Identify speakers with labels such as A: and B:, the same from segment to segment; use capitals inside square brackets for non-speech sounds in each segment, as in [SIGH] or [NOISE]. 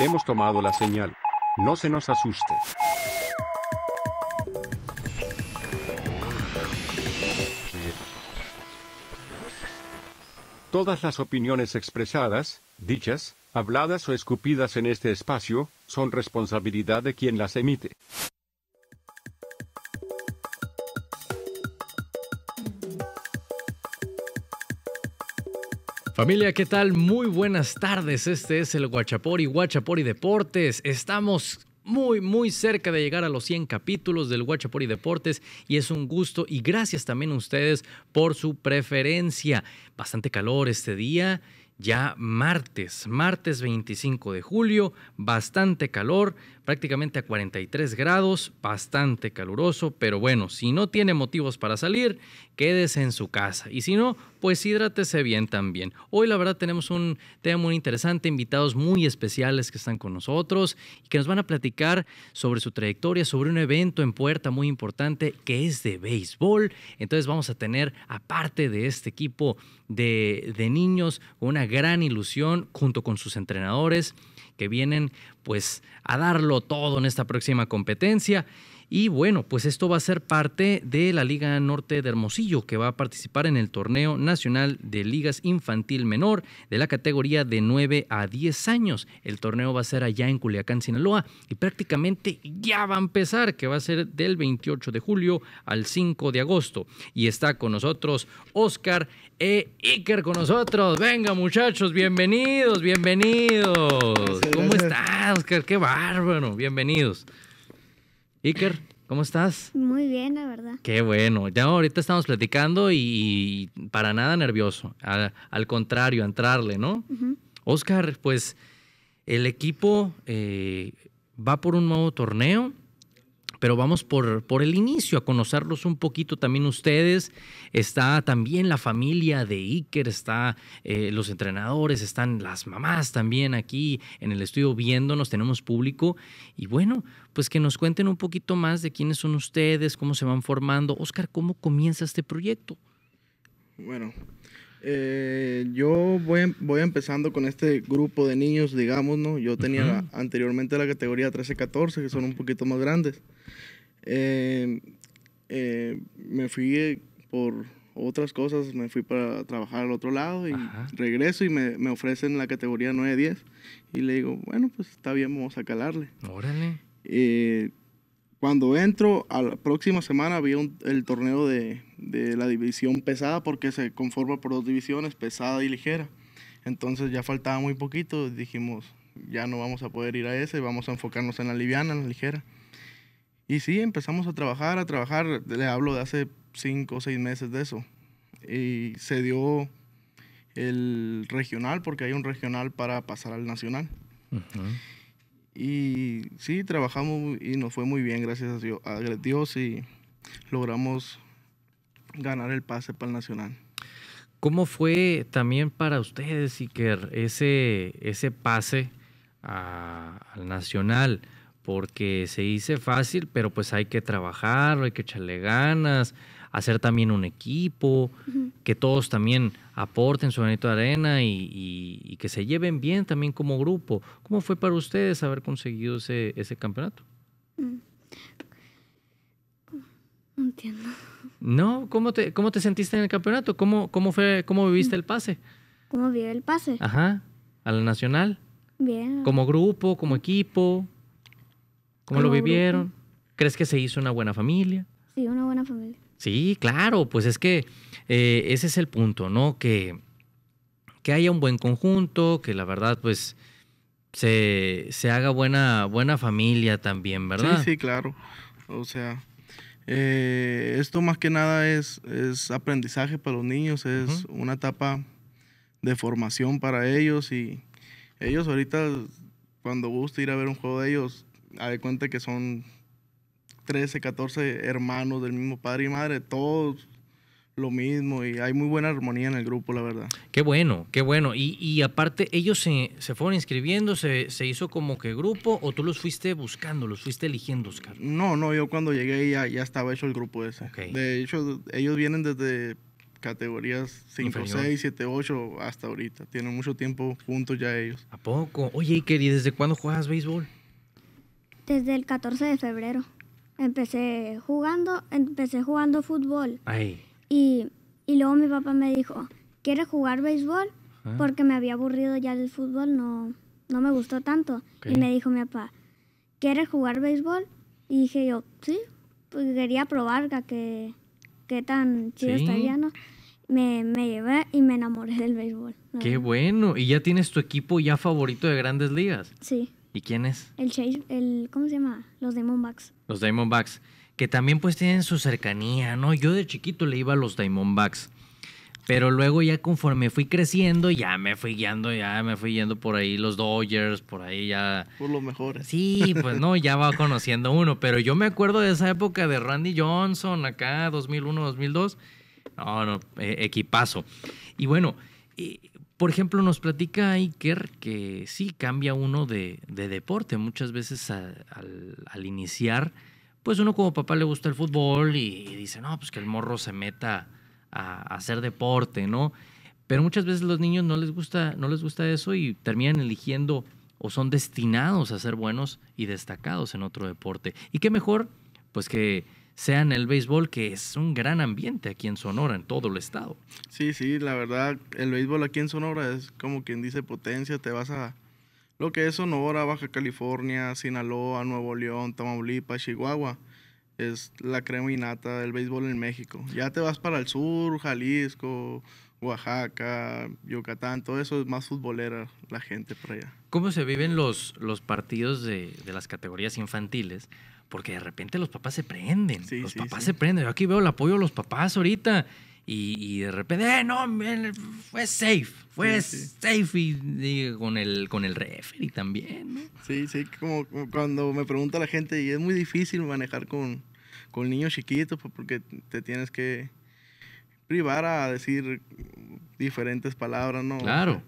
A: Hemos tomado la señal. No se nos asuste. Todas las opiniones expresadas, dichas, habladas o escupidas en este espacio, son responsabilidad de quien las emite.
B: Familia, ¿qué tal? Muy buenas tardes. Este es el Guachapori, Guachapori Deportes. Estamos muy, muy cerca de llegar a los 100 capítulos del Guachapori Deportes y es un gusto y gracias también a ustedes por su preferencia. Bastante calor este día, ya martes, martes 25 de julio, bastante calor, prácticamente a 43 grados, bastante caluroso, pero bueno, si no tiene motivos para salir, quédese en su casa y si no, pues hidratese bien también. Hoy la verdad tenemos un tema muy interesante, invitados muy especiales que están con nosotros y que nos van a platicar sobre su trayectoria, sobre un evento en Puerta muy importante que es de béisbol. Entonces vamos a tener, aparte de este equipo de, de niños, una gran ilusión junto con sus entrenadores que vienen pues a darlo todo en esta próxima competencia. Y bueno, pues esto va a ser parte de la Liga Norte de Hermosillo, que va a participar en el torneo nacional de ligas infantil menor de la categoría de 9 a 10 años. El torneo va a ser allá en Culiacán, Sinaloa, y prácticamente ya va a empezar, que va a ser del 28 de julio al 5 de agosto. Y está con nosotros Oscar e Iker con nosotros. Venga, muchachos, bienvenidos, bienvenidos. ¿Cómo estás, Oscar? Qué bárbaro, bienvenidos. Iker, ¿cómo estás?
C: Muy bien, la verdad.
B: Qué bueno. Ya ahorita estamos platicando y, para nada nervioso. Al, contrario, entrarle, ¿no? Oscar, pues el equipo eh, va por un nuevo torneo pero vamos por, por el inicio, a conocerlos un poquito también ustedes. Está también la familia de Iker, está eh, los entrenadores, están las mamás también aquí en el estudio viéndonos, tenemos público. Y bueno, pues que nos cuenten un poquito más de quiénes son ustedes, cómo se van formando. Oscar, ¿cómo comienza este proyecto?
D: Bueno, eh, yo voy, em, voy empezando con este grupo de niños, digamos, ¿no? Yo tenía anteriormente la categoría 13-14, que son un poquito más grandes. Em, eh, me fui eh, por otras cosas, me fui para trabajar al otro lado y regreso y me, me, ofrecen la categoría 9-10. Y le digo, bueno, pues está bien, vamos a calarle. Órale. Eh, cuando entro, a la próxima semana había el torneo de, de, la división pesada, porque se conforma por dos divisiones, pesada y ligera. Entonces ya faltaba muy poquito, dijimos, ya no vamos a poder ir a ese, vamos a enfocarnos en la liviana, en la ligera. Y sí, empezamos a trabajar, a trabajar, le hablo de hace cinco o seis meses de eso. Y se dio el regional, porque hay un regional para pasar al nacional. Y sí, trabajamos y nos fue muy bien, gracias a Dios, y logramos ganar el pase para el Nacional. ¿Cómo
B: fue también para ustedes, Iker, ese, ese pase al Nacional? Porque se hizo fácil, pero pues hay que trabajar, hay que echarle ganas, hacer también un equipo, que todos también aporten su granito de arena y, que se lleven bien también como grupo. ¿Cómo fue para ustedes haber conseguido ese, campeonato?
E: Mm.
C: No entiendo.
B: ¿cómo te, cómo te sentiste en el campeonato? ¿Cómo, cómo, fue, cómo viviste
C: el pase? ¿Cómo viví el pase?
B: Ajá, a la nacional. Bien. Como grupo, como equipo. ¿Cómo lo vivieron? ¿Crees que se hizo una buena familia?
C: Sí, una buena familia.
B: Sí, claro, pues es que eh, ese es el punto, ¿no? Que, que haya un buen conjunto, que la verdad, pues, se, se haga buena, buena familia también, ¿verdad? Sí, sí,
D: claro. O sea, eh, esto más que nada es, es aprendizaje para los niños, es una etapa de formación para ellos y ellos ahorita, cuando gusta ir a ver un juego de ellos, a cuenta que son 13, 14 hermanos del mismo padre y madre, todos lo mismo y hay muy buena armonía en el grupo, la verdad.
B: Qué bueno, qué bueno. Y, y aparte, ellos se, se fueron inscribiendo, se, hizo como que grupo o tú los fuiste buscando, los fuiste eligiendo, Oscar.
D: No, no, yo cuando llegué ya, ya estaba hecho el grupo ese. De hecho, ellos vienen desde categorías 5, 6, 7, 8 hasta ahorita. Tienen mucho tiempo juntos ya ellos. ¿A poco? Oye, Iker, ¿y desde cuándo juegas béisbol?
C: Desde el 14 de febrero empecé jugando, empecé jugando fútbol. Y, y luego mi papá me dijo, ¿quieres jugar béisbol? Porque me había aburrido ya del fútbol, no, no me gustó tanto. Y me dijo mi papá, ¿quieres jugar béisbol? Y dije yo, sí, pues quería probar que, tan chido estaría, ¿no? Me, llevé y me enamoré del béisbol. Qué
B: bueno. ¿Y ya tienes tu equipo ya favorito de grandes ligas? Sí. ¿Y quién es?
C: El Chase, el, ¿cómo se llama? Los Diamondbacks.
B: Los Diamondbacks, que también pues tienen su cercanía, ¿no? Yo de chiquito le iba a los Diamondbacks. Pero luego ya conforme fui creciendo, ya me fui guiando, ya me fui yendo por ahí los Dodgers, por ahí ya...
D: Por lo mejor.
B: Sí, pues no, ya va conociendo uno. Pero yo me acuerdo de esa época de Randy Johnson, acá 2001, 2002. No, no, e-, equipazo. Y bueno, por ejemplo, nos platica Iker que sí cambia uno de, deporte. Muchas veces al, iniciar, pues uno como papá le gusta el fútbol y, dice, no, pues que el morro se meta a, a, hacer deporte, ¿no? Pero muchas veces los niños no les gusta, no les gusta eso y terminan eligiendo o son destinados a ser buenos y destacados en otro deporte. Y qué mejor, pues que sea el béisbol, que es un gran ambiente aquí en Sonora, en todo el estado.
D: Sí, sí, la verdad, el béisbol aquí en Sonora es como quien dice potencia, te vas a lo que es Sonora, Baja California, Sinaloa, Nuevo León, Tamaulipas, Chihuahua. Es la crema innata del béisbol en México. Ya te vas para el sur, Jalisco, Oaxaca, Yucatán, todo eso es más futbolera la gente para allá.
B: ¿Cómo se viven los, los partidos de, de las categorías infantiles? porque de repente los papás se prenden. los papás se prenden. Yo aquí veo el apoyo de los papás ahorita. Y, y de repente, eh, no, fue safe, fue safe y, con el con el referee también, ¿no?
D: Sí, sí, como, cuando me pregunta la gente, y es muy difícil manejar con, con niños chiquitos pues, porque te tienes que privar a decir diferentes palabras, ¿no? Claro.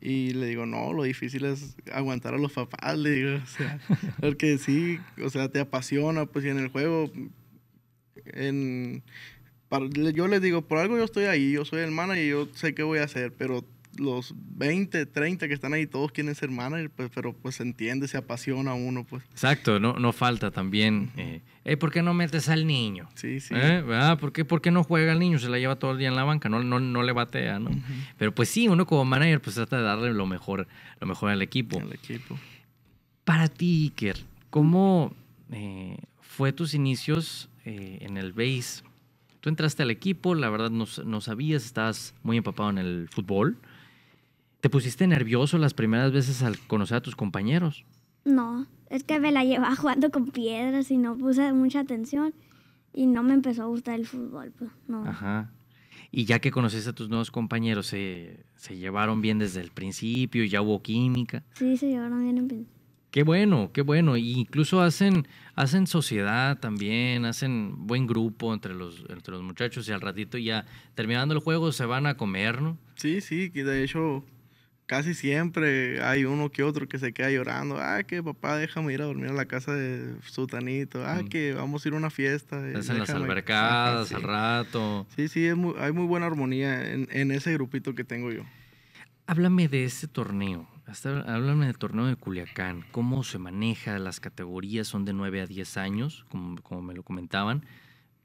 D: Y le digo, no, lo difícil es aguantar a los papás, le digo, o sea, [LAUGHS] porque sí, o sea, te apasiona, pues, y en el juego, en, yo les digo, por algo yo estoy ahí, yo soy el y yo sé qué voy a hacer, pero los 20, 30 que están ahí, todos quieren ser manager, pues, pero pues se entiende, se apasiona uno. pues.
B: Exacto, no, no falta también. Eh, ¿Por qué no metes al niño?
D: Sí, sí. ¿Eh?
B: Ah, ¿Por, qué, no juega al niño? Se la lleva todo el día en la banca, no, no, le batea, ¿no? Pero pues sí, uno como manager pues trata de darle lo mejor, lo mejor al equipo. Al equipo. Para ti, Iker, ¿cómo eh, fue tus inicios eh, en el base? Tú entraste al equipo, la verdad no, no, sabías, estabas muy empapado en el fútbol. ¿Te pusiste nervioso las primeras veces al conocer a tus compañeros?
C: No, es que me la llevaba [LAUGHS] jugando con piedras y no puse mucha atención y no me empezó a gustar el fútbol, pues no.
B: Ajá. Y ya que conociste a tus nuevos compañeros, ¿se, llevaron bien desde el principio? ¿Ya hubo química?
C: Sí, se llevaron bien en principio.
B: Qué bueno, qué bueno. incluso hacen, hacen sociedad también, hacen buen grupo entre los, entre los muchachos y al ratito ya terminando el juego se van a comer, ¿no?
D: Sí, sí, que de hecho casi siempre hay uno que otro que se queda llorando. Ah, que papá, déjame ir a dormir a la casa de Sutanito. Ah, mm. que vamos a ir a una fiesta. Es eh, las albercadas, al rato. Sí, sí, hay muy buena armonía en, ese grupito que tengo yo.
B: Háblame de ese torneo. Hasta, háblame del torneo de Culiacán. ¿Cómo se maneja? Las categorías son de 9 a 10 años, como, me lo comentaban.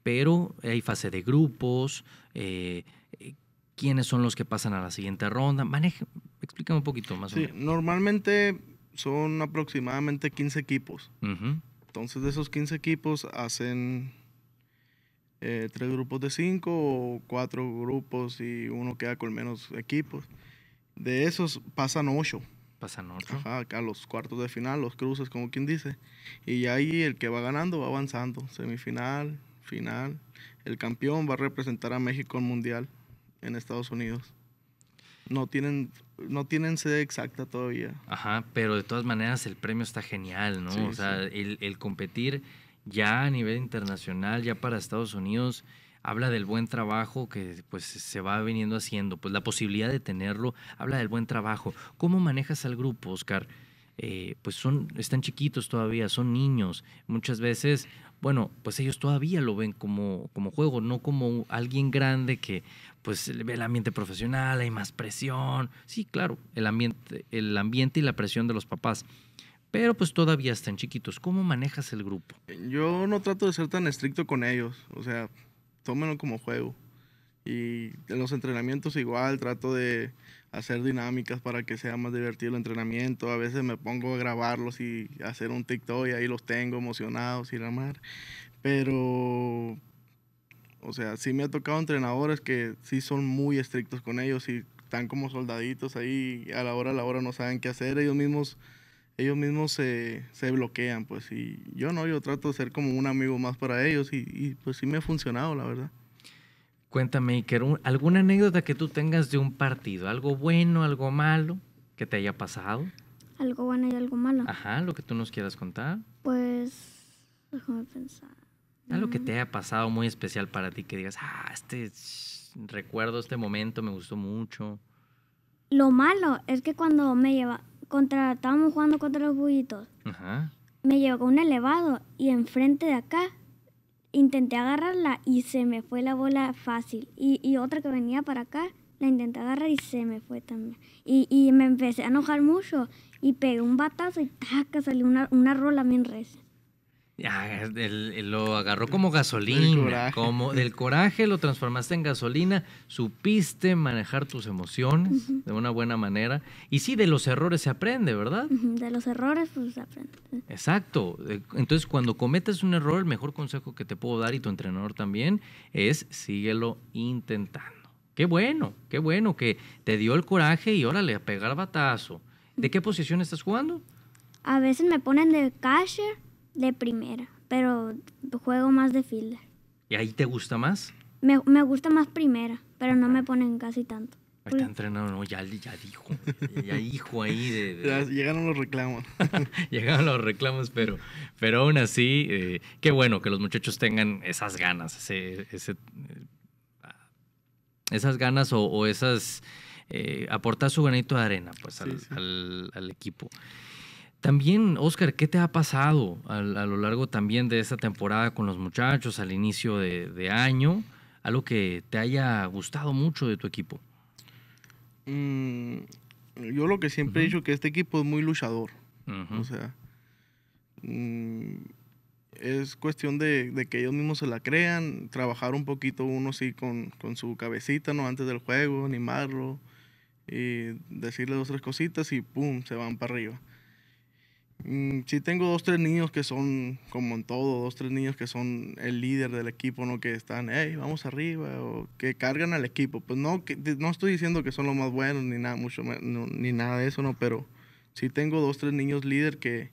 B: Pero hay fase de grupos. Eh, eh, ¿Quiénes son los que pasan a la siguiente ronda? Maneja, Explícame un poquito más. Sí,
D: normalmente son aproximadamente 15 equipos.
C: Entonces,
D: de esos 15 equipos hacen eh, tres grupos de cinco o cuatro grupos y uno queda con menos equipos. De esos pasan ocho. Pasan ocho. Ajá, acá los cuartos de final, los cruces, como quien dice. Y ahí el que va ganando va avanzando. Semifinal, final. El campeón va a representar a México en Mundial en Estados Unidos. No tienen no tienen sede exacta todavía.
B: Ajá, pero de todas maneras el premio está genial, ¿no? o sea, el, competir ya a nivel internacional, ya para Estados Unidos, habla del buen trabajo que pues se va viniendo haciendo, pues la posibilidad de tenerlo, habla del buen trabajo. ¿Cómo manejas al grupo, Oscar? Eh, pues son, están chiquitos todavía, son niños. Muchas veces bueno, pues ellos todavía lo ven como, como juego, no como alguien grande que pues ve el ambiente profesional, hay más presión. Sí, claro, el ambiente, el ambiente y la presión de los papás. Pero pues todavía están chiquitos. ¿Cómo manejas el grupo?
D: Yo no trato de ser tan estricto con ellos. O sea, tómenlo como juego. Y en los entrenamientos igual trato de hacer dinámicas para que sea más divertido el entrenamiento. A veces me pongo a grabarlos y hacer un TikTok y ahí los tengo emocionados y la mar. Pero, o sea, sí me ha tocado entrenadores que sí son muy estrictos con ellos y están como soldaditos ahí a la hora a la hora no saben qué hacer. Ellos mismos ellos mismos se, bloquean, pues, y yo no, yo trato de ser como un amigo más para ellos y, y pues sí me ha funcionado, la verdad.
B: Cuéntame, Iker, ¿alguna anécdota que tú tengas de un partido? ¿Algo bueno, algo malo que te haya pasado?
C: Algo bueno y algo malo.
B: Ajá, lo que tú nos quieras contar.
C: Pues, déjame pensar. Algo que mm. te
B: haya pasado muy especial para ti, que digas, ah, este, recuerdo este momento, me gustó mucho.
C: Lo malo es que cuando me lleva, contra, estábamos jugando contra los bullitos, Ajá. me llevó un elevado y enfrente de acá intenté agarrarla y se me fue la bola fácil. Y, y, otra que venía para acá, la intenté agarrar y se me fue también. Y, y me empecé a enojar mucho y pegué un batazo y taca, salió una, una rola bien reza.
B: Ah, eh, lo agarró como gasolina, como del coraje lo transformaste en gasolina, supiste manejar tus emociones de una buena manera y sí de los errores se aprende, ¿verdad?
C: De los errores pues se aprende.
B: Exacto. Eh, entonces cuando cometes un error, el mejor consejo que te puedo dar y tu entrenador también es síguelo intentando. Qué bueno, qué bueno que te dio el coraje y órale a pegar batazo. ¿De qué posición estás jugando?
C: A veces me ponen de cashier de primera, pero juego más de fielder.
B: ¿Y ahí te gusta más?
C: Me, me gusta más primera, pero no me ponen casi tanto. Ahí está
B: entrenado, no, ya, dijo, ya dijo ahí de,
D: Llegaron los reclamos. [LAUGHS]
B: llegaron los reclamos, pero, pero aún así, eh, qué bueno que los muchachos tengan esas ganas, ese, eh, esas ganas o, esas... Eh, aportar su granito de arena pues, al, sí. al equipo. También, Oscar, ¿qué te ha pasado a, lo largo también de esta temporada con los muchachos al inicio de, año? Algo que te haya gustado mucho de tu equipo.
D: Mm, yo lo que siempre he dicho que este equipo es muy luchador. O sea, mm, es cuestión de, que ellos mismos se la crean, trabajar un poquito uno sí con, su cabecita, ¿no? Antes del juego, animarlo y decirle dos, tres cositas y ¡pum! se van para arriba. Mm, sí tengo dos, tres niños que son, como en todo, dos, tres niños que son el líder del equipo, ¿no? Que están, hey, vamos arriba, o que cargan al equipo. Pues no, que, no estoy diciendo que son los más buenos, ni nada, mucho, ni nada de eso, ¿no? Pero sí tengo dos, tres niños líder que,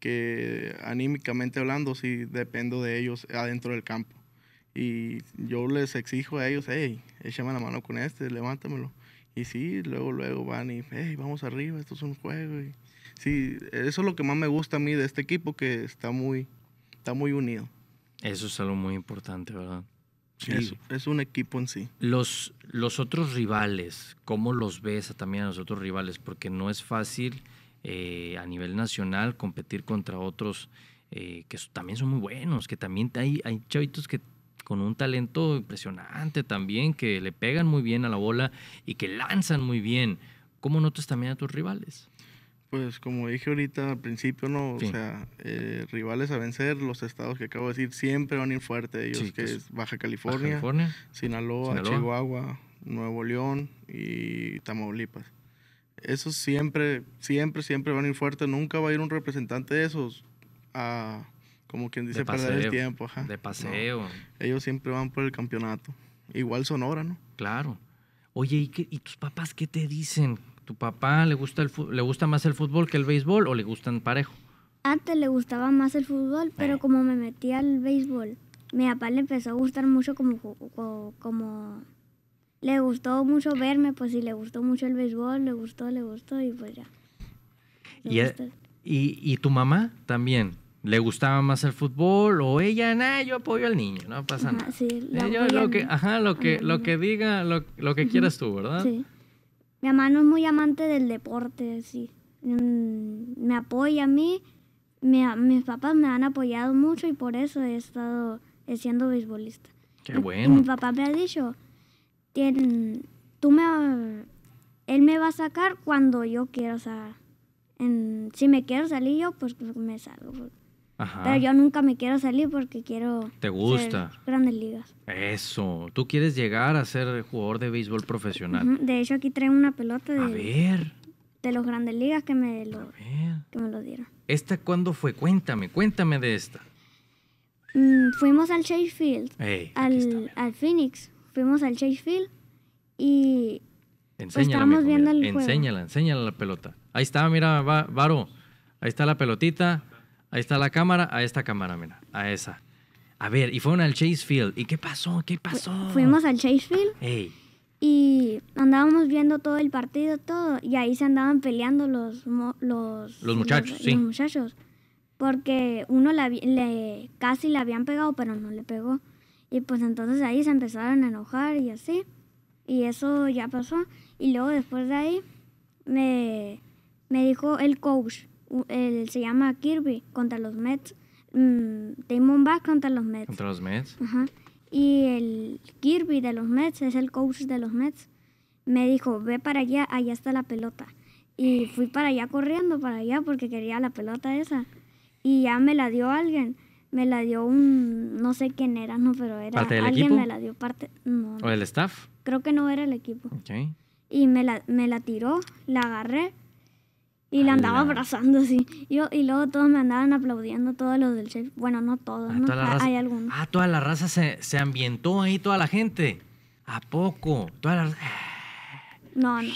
D: que anímicamente hablando, sí dependo de ellos adentro del campo. Y yo les exijo a ellos, hey, échame la mano con este, levántamelo. Y sí, luego, luego van y, hey, vamos arriba, esto es un juego. Y, sí, eso es lo que más me gusta a mí de este equipo, que está muy, está muy unido.
B: Eso es algo muy importante, ¿verdad? Sí,
D: es, un equipo en sí.
B: Los, los otros rivales, ¿cómo los ves también a los otros rivales? Porque no es fácil eh, a nivel nacional competir contra otros eh, que también son muy buenos, que también hay, hay chavitos que con un talento impresionante también, que le pegan muy bien a la bola y que lanzan muy bien. ¿Cómo notas también a tus rivales?
D: Pues como dije ahorita al principio, ¿no? O sea, eh, rivales a vencer, los estados que acabo de decir siempre van a ir fuerte. Ellos que pues, es Baja California, Sinaloa, Chihuahua, Nuevo León y Tamaulipas. Esos siempre, siempre, siempre van a ir fuerte. Nunca va a ir un representante de esos a, como quien dice, perder el tiempo. De paseo. Ellos siempre van por el campeonato. Igual Sonora, ¿no? Claro. Oye, ¿y, qué, ¿y tus papás qué te dicen? tu papá
B: le gusta, el, le gusta más el fútbol que el béisbol o le gustan parejo?
C: Antes le gustaba más el fútbol, pero eh. como me metí al béisbol, mi papá le empezó a gustar mucho como, como le gustó mucho verme, pues sí, le gustó mucho el béisbol, le gustó, le gustó y pues ya.
B: Y, y, tu mamá también? ¿Le gustaba más el fútbol o ella?
C: Nada, yo apoyo al niño, no pasa nada. lo que, ajá, lo que,
B: diga, lo, lo que quieras tú, ¿verdad? Sí.
C: Mi no es muy amante del deporte, sí. Mm, me apoya a mí, mis papás me han apoyado mucho y por eso he estado siendo beisbolista. Qué bueno. Mi, papá me ha dicho, tú me, él me va a sacar cuando yo quiero salir, si me quiero salir yo, pues me salgo. Pero yo nunca me quiero salir porque quiero.
E: ¿Te gusta?
C: grandes ligas.
B: Eso. Tú quieres llegar a ser jugador de béisbol profesional.
C: De hecho, aquí traigo una pelota de. A
B: ver.
C: De los grandes ligas que me lo, que dieron.
B: ¿Esta cuándo fue? Cuéntame, cuéntame de esta.
C: Mm, fuimos al Chase Field. al, al, Phoenix. Fuimos al Chase Field y.
B: Enséñala, estábamos viendo el juego. enséñala, enséñala la pelota. Ahí está, mira, Varo. Ahí está la pelotita. Ahí está la cámara, a esta cámara, mira, a esa. A ver, y fueron al Chase Field. ¿Y qué pasó? ¿Qué pasó? Fuimos al Chase Field.
C: Y andábamos viendo todo el partido, todo. Y ahí se andaban peleando los... Los, los muchachos, sí. Los muchachos. Porque uno le, casi le habían pegado, pero no le pegó. Y pues entonces ahí se empezaron a enojar y así. Y eso ya pasó. Y luego después de ahí me, me dijo el coach, se llama Kirby contra los Mets. Mm, Damon contra los Mets. Contra los Mets. Y el Kirby de los Mets es el coach de los Mets. Me dijo, ve para allá, allá está la pelota. Y fui para allá corriendo, para allá, porque quería la pelota esa. Y ya me la dio alguien. Me la dio un, no sé quién era, no, pero era alguien me la dio parte, ¿O el staff? Creo que no era el equipo. Y me me la tiró, la agarré y la ah, andaba abrazando así. Y, yo, y luego todos me andaban aplaudiendo, todos los del chef. Bueno, no todos, ah, ¿no? Ah, hay algunos.
B: Ah, toda la raza se, se, ambientó ahí, toda la gente. ¿A poco? Toda la...
C: No, no.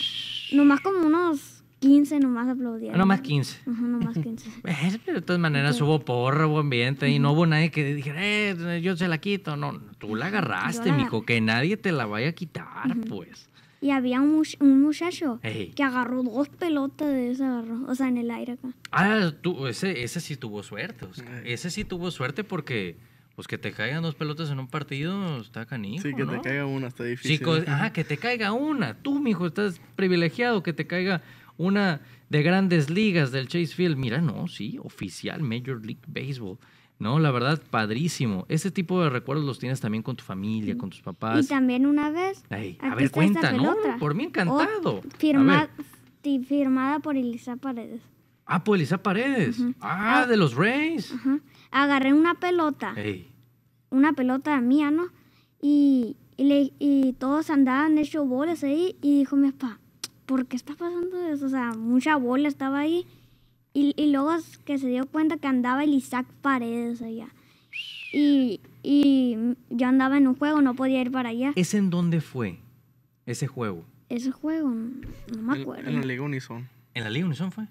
C: Nomás como unos 15 nomás aplaudieron. Nomás 15. nomás 15. [LAUGHS]
B: Eh, pero de todas maneras hubo porra, hubo ambiente, y no hubo nadie que dijera, eh, yo se la quito. No, tú la agarraste, mijo, que nadie te la vaya a quitar, pues
C: y había un, muchacho que agarró dos pelotas de esa, o sea, en el aire acá.
B: Ah, ese, sí tuvo suerte, ese sí tuvo suerte porque... Pues que te caigan dos pelotas en un partido está canijo, Sí, que te caiga una está difícil. ah, que te caiga una. Tú, mijo, estás privilegiado que te caiga una de grandes ligas del Chase Field. Mira, no, sí, oficial Major League Baseball. No, la verdad, padrísimo. Ese tipo de recuerdos los tienes también con tu familia, con tus papás. Y
C: también una vez. a ver, cuenta, ¿no? Por mí encantado. firmada por Elisa Paredes.
B: Ah, por Elisa Paredes. Ah, ah, de los Reyes.
C: Agarré una pelota. Una pelota mía, ¿no? Y, y, todos andaban hecho bolas ahí. Y dijo mi papá, ¿por qué está pasando eso? O sea, mucha bola estaba ahí. Y, y luego que se dio cuenta que andaba el Isaac Paredes allá. Y, y yo andaba en un juego, no podía ir para allá. ¿Es en dónde
B: fue ese juego?
C: Ese juego, no me acuerdo. En, la
B: Liga Unison. ¿En la Liga Unison fue?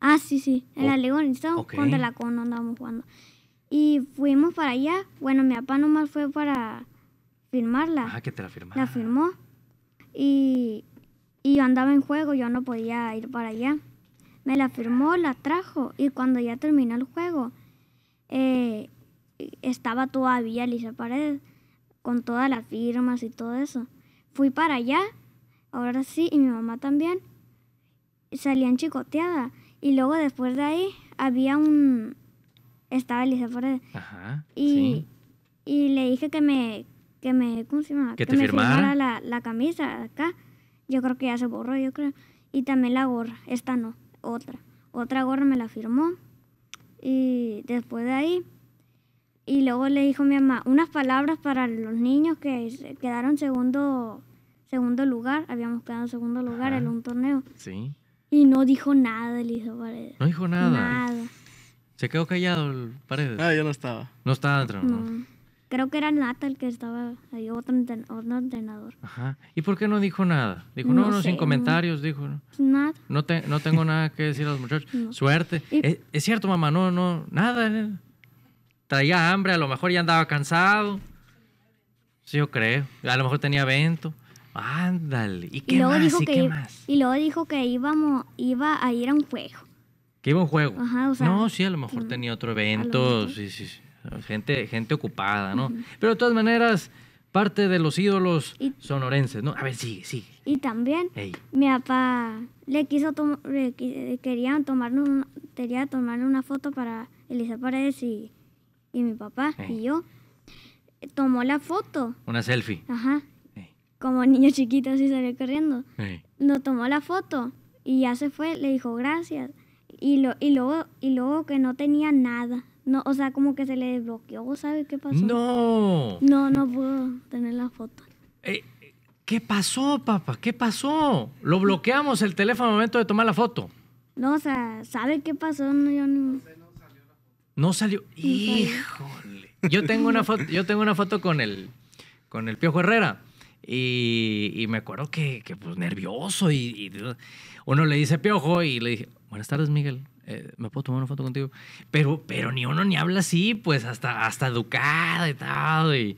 C: Ah, sí, sí. En la Liga Unison okay. contra la Cono andábamos jugando. Y fuimos para allá. Bueno, mi papá nomás fue para firmarla.
B: Ah, que te la firmaron.
C: La firmó. Y, y yo andaba en juego, yo no podía ir para allá me la firmó, la trajo y cuando ya terminó el juego, eh, estaba todavía Lisa Paredes con todas las firmas y todo eso. Fui para allá, ahora sí, y mi mamá también. Salían chicoteada y luego después de ahí había un... Estaba Lisa Paredes. Ajá, y, y le dije que me... Que me, firmara, la, la camisa acá. Yo creo que ya se borró, yo creo. Y también la gorra, esta no otra. Otra gorra me la firmó. Y después de ahí, y luego le dijo mi mamá unas palabras para los niños que quedaron segundo, segundo lugar. Habíamos quedado en segundo lugar en un torneo. Sí. Y no dijo nada, hizo Paredes. No
B: dijo nada. Se quedó callado el Paredes. Ah, yo no estaba. No estaba dentro.
C: Creo que era Natal que estaba ahí, otro, entrenador.
B: Ajá. ¿Y por qué no dijo nada? Dijo, no, no, sin comentarios, dijo. ¿no? Nada. No, tengo nada que decir a los muchachos. Suerte. Eh, es, cierto, mamá, no, no, nada. ¿eh? Traía hambre, a lo mejor ya andaba cansado. Sí, yo creo. A lo mejor tenía evento. Ándale. ¿Y qué, más? ¿Y que qué
C: más? Y luego dijo que íbamos, iba a ir a un juego. Que iba a un juego. Ajá, o sea, no,
B: sí, a lo mejor tenía otro evento. Sí, sí, sí gente, gente ocupada, ¿no? Pero de todas maneras, parte de los ídolos son sonorenses, ¿no? A ver, sí sí
C: Y también mi papá le quiso tomar, quería tomarle una foto para Elisa Paredes y, mi papá y yo. Tomó la foto. Una selfie. Ajá. Como niño chiquito así salió corriendo. no tomó la foto y ya se fue, le dijo gracias. Y, lo, y, luego, y luego que no tenía nada. No, o sea, como que se le bloqueó, ¿sabe qué pasó? No. No, no pudo tener la foto.
B: Eh, ¿Qué pasó, papá? ¿Qué pasó? ¿Lo bloqueamos el teléfono al momento de tomar la foto?
C: No, o sea, ¿sabe qué pasó? No, yo foto. No salió. Híjole.
B: Yo tengo una foto, yo tengo una foto con el, con el Piojo Herrera. Y, me acuerdo que, pues nervioso. y, uno le dice Piojo y le dije, buenas tardes, Miguel. Eh, ¿me puedo tomar una foto contigo? Pero, pero ni uno ni habla así, pues hasta, hasta educada y tal. Y,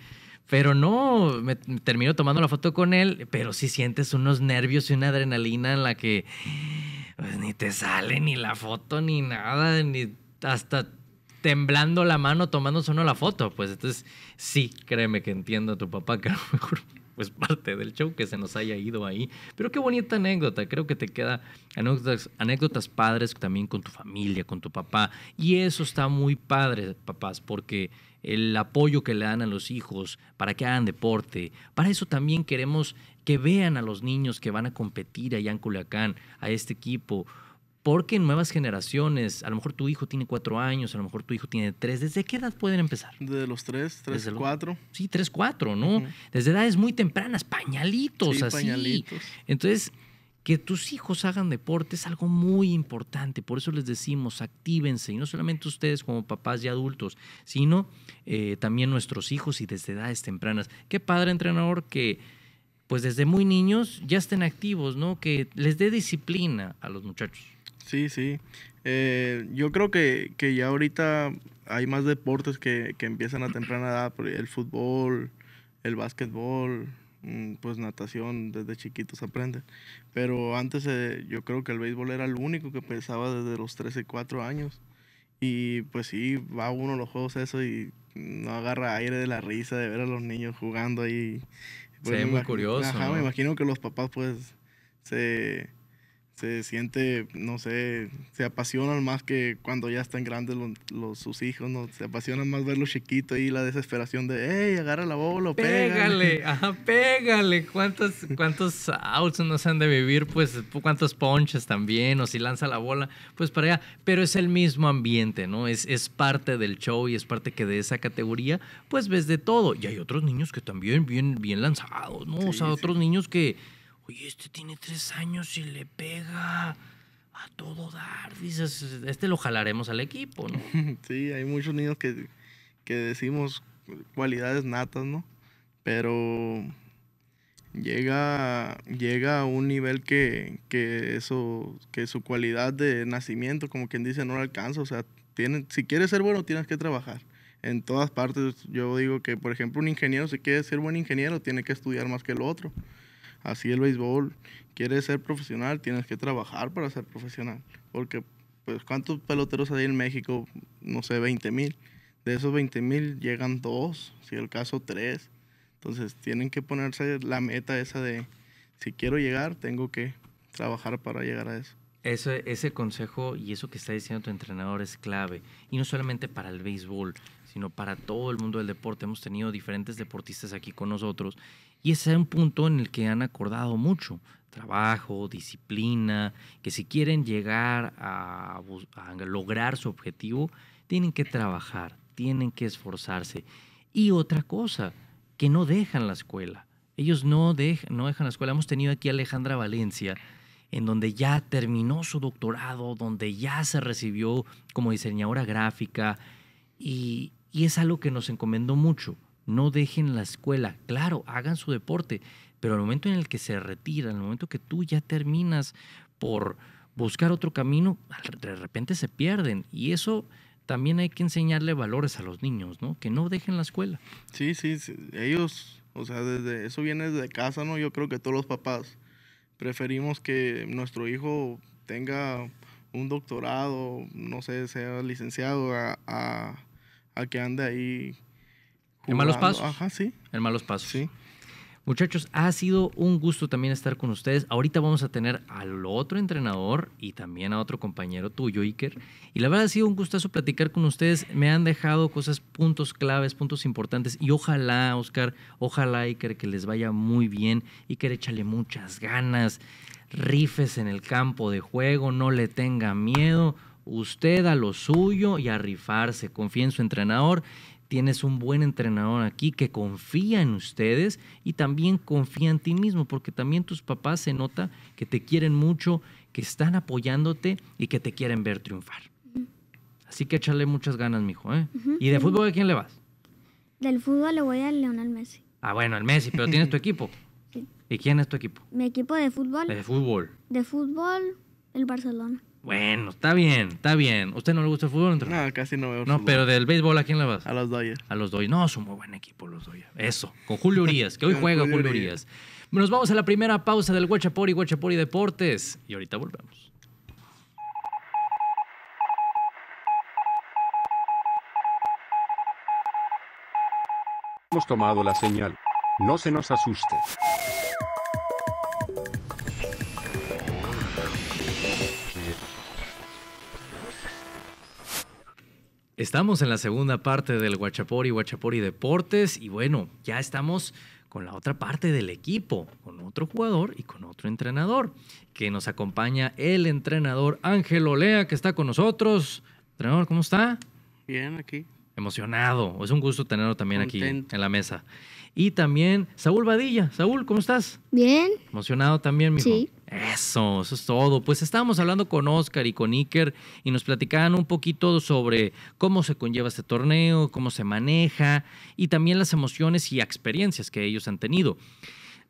B: pero no, me, termino tomando la foto con él, pero sí sientes unos nervios y una adrenalina en la que pues, ni te sale ni la foto ni nada, ni hasta temblando la mano tomándose uno la foto. Pues entonces, sí, créeme que entiendo a tu papá, que a lo mejor pues [LAUGHS] parte del show que se nos haya ido ahí. Pero qué bonita anécdota, creo que te queda anécdotas, anécdotas padres también con tu familia, con tu papá. Y eso está muy padre, papás, porque el apoyo que le dan a los hijos para que hagan deporte, para eso también queremos que vean a los niños que van a competir allá en Culiacán, a este equipo porque en nuevas generaciones, a lo mejor tu hijo tiene cuatro años, a lo mejor tu hijo tiene tres. ¿Desde qué edad pueden empezar? Desde los tres, tres, cuatro. Sí, tres, cuatro, ¿no? Desde edades muy tempranas, pañalitos, así. Pañalitos. Entonces, que tus hijos hagan deporte es algo muy importante. Por eso les decimos, actívense. Y no solamente ustedes como papás y adultos, sino eh, también nuestros hijos y desde edades tempranas. Qué padre, entrenador, que pues desde muy niños ya estén activos, ¿no?
D: Que les dé disciplina a los muchachos. Sí, sí. Eh, yo creo que, ya ahorita hay más deportes que, empiezan a temprana edad, el fútbol, el básquetbol, mm, pues natación, desde chiquitos aprenden. Pero antes eh, yo creo que el béisbol era el único que pensaba desde los 13, 4 años. Y pues sí, va uno a los juegos eso y no agarra aire de la risa de ver a los niños jugando ahí. Pues se sí, muy curioso. Ajá, me imagino que los papás pues se se siente, no sé, se apasionan más que cuando ya están grandes los, sus hijos, ¿no? Se apasionan más verlo chiquito y la desesperación de, ¡Ey, agarra la bola, pégale. Pégale,
B: [LAUGHS] ajá, pégale. ¿Cuántos, outs no se han de vivir? Pues, ¿cuántos ponches también? O si lanza la bola, pues para allá. Pero es el mismo ambiente, ¿no? Es, parte del show y es parte que de esa categoría, pues ves de todo. Y hay otros niños que también bien, bien lanzados, ¿no? o sea, otros niños que este tiene tres años y le pega a todo dar. Dices, este lo jalaremos al equipo,
D: ¿no? [LAUGHS] Sí, hay muchos niños que, decimos cualidades natas, ¿no? Pero llega, llega a un nivel que, eso, que su cualidad de nacimiento, como quien dice, no le alcanza. O sea, tiene, si quieres ser bueno, tienes que trabajar. En todas partes, yo digo que, por ejemplo, un ingeniero, si quiere ser buen ingeniero, tiene que estudiar más que el otro así el béisbol. Quieres ser profesional, tienes que trabajar para ser profesional. Porque, pues, ¿cuántos peloteros hay en México? No sé, 20 mil. De esos 20 mil llegan dos, si el caso tres. Entonces, tienen que ponerse la meta esa de, si quiero llegar, tengo que trabajar para llegar a eso.
B: Ese, ese consejo y eso que está diciendo tu entrenador es clave. Y no solamente para el béisbol, sino para todo el mundo del deporte. Hemos tenido diferentes deportistas aquí con nosotros y ese es un punto en el que han acordado mucho. Trabajo, disciplina, que si quieren llegar a, lograr su objetivo, tienen que trabajar, tienen que esforzarse. Y otra cosa, que no dejan la escuela. Ellos no, dejan, la escuela. Hemos tenido aquí a Alejandra Valencia, en donde ya terminó su doctorado, donde ya se recibió como diseñadora gráfica, y es algo que nos encomendó mucho no dejen la escuela. Claro, hagan su deporte, pero al momento en el que se retiran, al momento que tú ya terminas por buscar otro camino, de repente se pierden. Y eso también hay que enseñarle valores a los niños, ¿no? Que no dejen la escuela.
D: Sí, sí, ellos, o sea, desde eso viene desde casa, ¿no? Yo creo que todos los papás preferimos que nuestro hijo tenga un doctorado, no sé, sea licenciado, a, a que ande ahí en malos pasos. Ajá, sí. En malos pasos. Sí.
B: Muchachos, ha sido un gusto también estar con ustedes. Ahorita vamos a tener al otro entrenador y también a otro compañero tuyo, Iker. Y la verdad ha sido un gustazo platicar con ustedes. Me han dejado cosas, puntos claves, puntos importantes. Y ojalá, Oscar, ojalá, Iker, que les vaya muy bien. Iker, échale muchas ganas. Rifes en el campo de juego, no le tenga miedo. Usted a lo suyo y a rifarse. Confía en su entrenador tienes un buen entrenador aquí que confía en ustedes y también confía en ti mismo, porque también tus papás se nota que te quieren mucho, que están apoyándote y que te quieren ver triunfar. Así que échale muchas ganas, mijo. ¿eh?
C: ¿Y de fútbol a quién le vas? Del fútbol le voy al Leonel Messi.
B: Ah, bueno, al Messi, pero tienes tu equipo. [LAUGHS] ¿Y quién es tu equipo?
C: Mi equipo de fútbol. De fútbol. De fútbol, el Barcelona.
B: Bueno, está bien, está bien. ¿Usted no le gusta el fútbol? No, casi no veo. No, pero del béisbol, ¿a quién le vas? A los Dodgers. A los Dodgers. No, un muy buen equipo los Dodgers. Eso, con Julio Urias, que hoy [LAUGHS] juega Julio, Urías. Urias. Nos vamos a la primera pausa del Huachapori, Huachapori Deportes. Y ahorita volvemos.
A: Hemos tomado la señal. No se nos asuste.
B: Estamos en la segunda parte del Guachapori, Guachapori Deportes y bueno, ya estamos con la otra parte del equipo, con otro jugador y con otro entrenador, que nos acompaña el entrenador Ángel Olea, que está con nosotros. Entrenador, ¿cómo está? Bien, aquí. Emocionado. Es un gusto tenerlo también aquí en la mesa y también Saúl Vadilla. Saúl, ¿cómo estás? Bien. Emocionado también, mijo. Sí.
E: Eso,
B: eso es todo. Pues estábamos hablando con Oscar y con Iker y nos platicaban un poquito sobre cómo se conlleva este torneo, cómo se maneja y también las emociones y experiencias que ellos han tenido.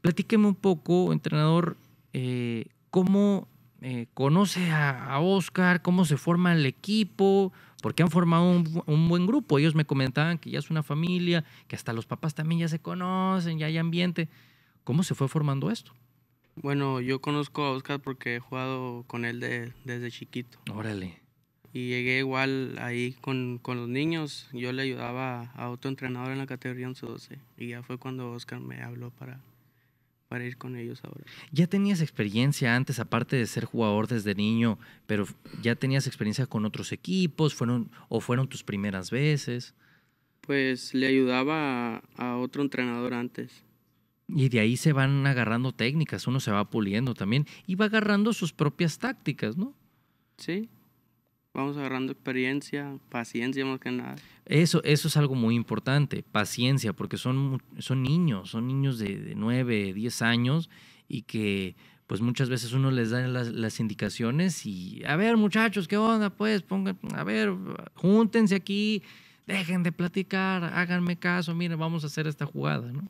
B: Platíqueme un poco, entrenador, eh, cómo eh, conoce a, a Oscar, cómo se forma el equipo, porque han formado un, buen grupo. Ellos me comentaban que ya es una familia, que hasta los papás también ya se conocen, ya hay ambiente. ¿Cómo se fue formando esto?
A: Bueno, yo conozco a Oscar porque he jugado con él desde chiquito. Órale. Y llegué igual ahí con, con, los niños. Yo le ayudaba a otro entrenador en la categoría 11-12. Y ya fue cuando Oscar me habló para, para ir con ellos ahora.
B: ¿Ya tenías experiencia antes, aparte de ser jugador desde niño, pero ya tenías experiencia con otros equipos fueron, o fueron tus primeras veces?
A: Pues le ayudaba a, a otro entrenador antes.
B: Y de ahí se van agarrando técnicas, uno se va puliendo también y va agarrando sus propias tácticas, ¿no?
A: Sí vamos agarrando experiencia, paciencia más que nada.
B: Eso, eso es algo muy importante, paciencia, porque son, son niños, son niños de, de 9, 10 años y que pues muchas veces uno les da las, las, indicaciones y, a ver muchachos, ¿qué onda? Pues pongan, a ver, júntense aquí, dejen de platicar, háganme caso, miren, vamos a hacer esta jugada, ¿no?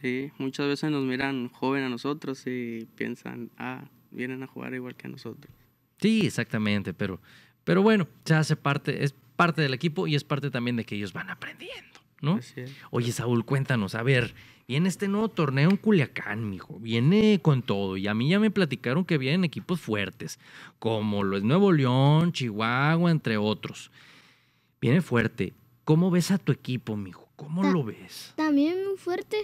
A: Sí, muchas veces nos miran joven a nosotros y piensan, ah, vienen a jugar igual que a nosotros.
B: Sí, exactamente, pero pero bueno, se hace parte, es parte del equipo y es parte también de que ellos van aprendiendo, ¿no? Oye, Saúl, cuéntanos, a ver, viene este nuevo torneo en Culiacán, mijo, viene con todo. Y a mí ya me platicaron que vienen equipos fuertes, como lo es Nuevo León, Chihuahua, entre otros. Viene fuerte. ¿Cómo ves a tu equipo, mijo? ¿Cómo lo ves?
E: También muy fuerte.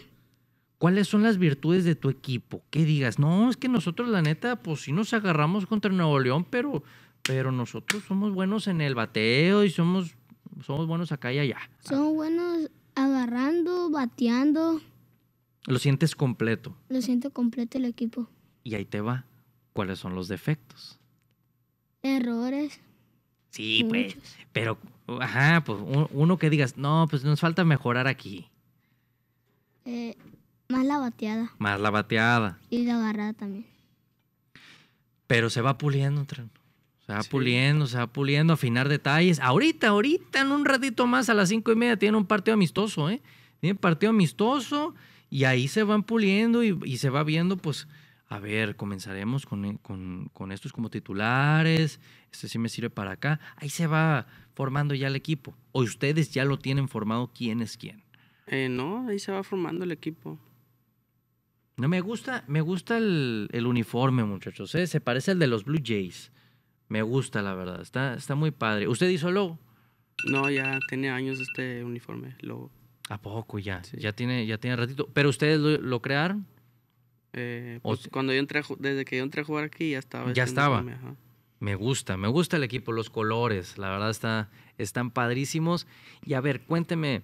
B: ¿Cuáles son las virtudes de tu equipo? ¿Qué digas, no, es que nosotros la neta, pues sí nos agarramos contra Nuevo León, pero pero nosotros somos buenos en el bateo y somos, somos buenos acá y allá.
E: Somos buenos agarrando, bateando.
B: Lo sientes completo.
E: Lo siento completo el equipo.
B: Y ahí te va. ¿Cuáles son los defectos?
E: Errores.
B: Sí, pues. Pero, ajá, pues uno que digas, no, pues nos falta mejorar aquí.
E: Eh, más la bateada.
B: Más la bateada.
E: Y la agarrada también.
B: Pero se va puliendo, tran. Se va puliendo, se va puliendo, afinar detalles. Ahorita, ahorita, en un ratito más, a las cinco y media, tiene un partido amistoso, ¿eh? Tiene partido amistoso y ahí se van puliendo y, se va viendo, pues, a ver, comenzaremos con, con, estos como titulares, este sí me sirve para acá. Ahí se va formando ya el equipo. O ustedes ya lo tienen formado quién es quién.
A: Eh, no, ahí se va formando el equipo.
B: No, me gusta, me gusta el, uniforme, muchachos. ¿eh? Se parece al de los Blue Jays. Me gusta, la verdad. Está, está muy padre. ¿Usted hizo logo?
A: No, ya tiene años este uniforme, logo.
B: ¿A poco ya? Ya tiene ya tiene ratito. ¿Pero ustedes lo, crearon? Eh, pues,
A: cuando yo entré, desde que yo entré a jugar aquí ya estaba. Ya este estaba.
B: me gusta, me gusta el equipo, los colores, la verdad está, están padrísimos. Y a ver, cuénteme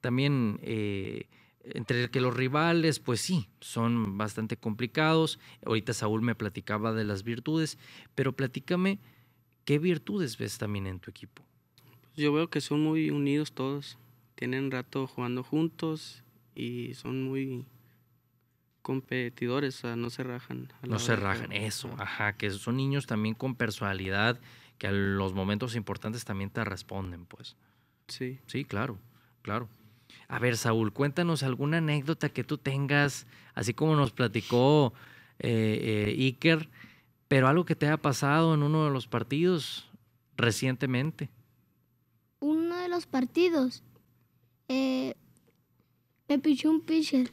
B: también, eh, entre que los rivales, pues sí, son bastante complicados. Ahorita Saúl me platicaba de las virtudes, pero platícame qué virtudes ves también en tu equipo.
A: Yo veo que son muy unidos todos, tienen rato jugando juntos y son muy competidores, o sea, no se rajan. no se rajan, eso,
B: ajá, que son niños también con personalidad, que a los momentos importantes también te responden, pues. Sí. Sí, claro, claro. A ver, Saúl, cuéntanos alguna anécdota que tú tengas, así como nos platicó eh, eh, Iker, pero algo que te haya pasado en uno de los partidos recientemente.
E: Uno de los partidos. Eh, me pichó un pitcher.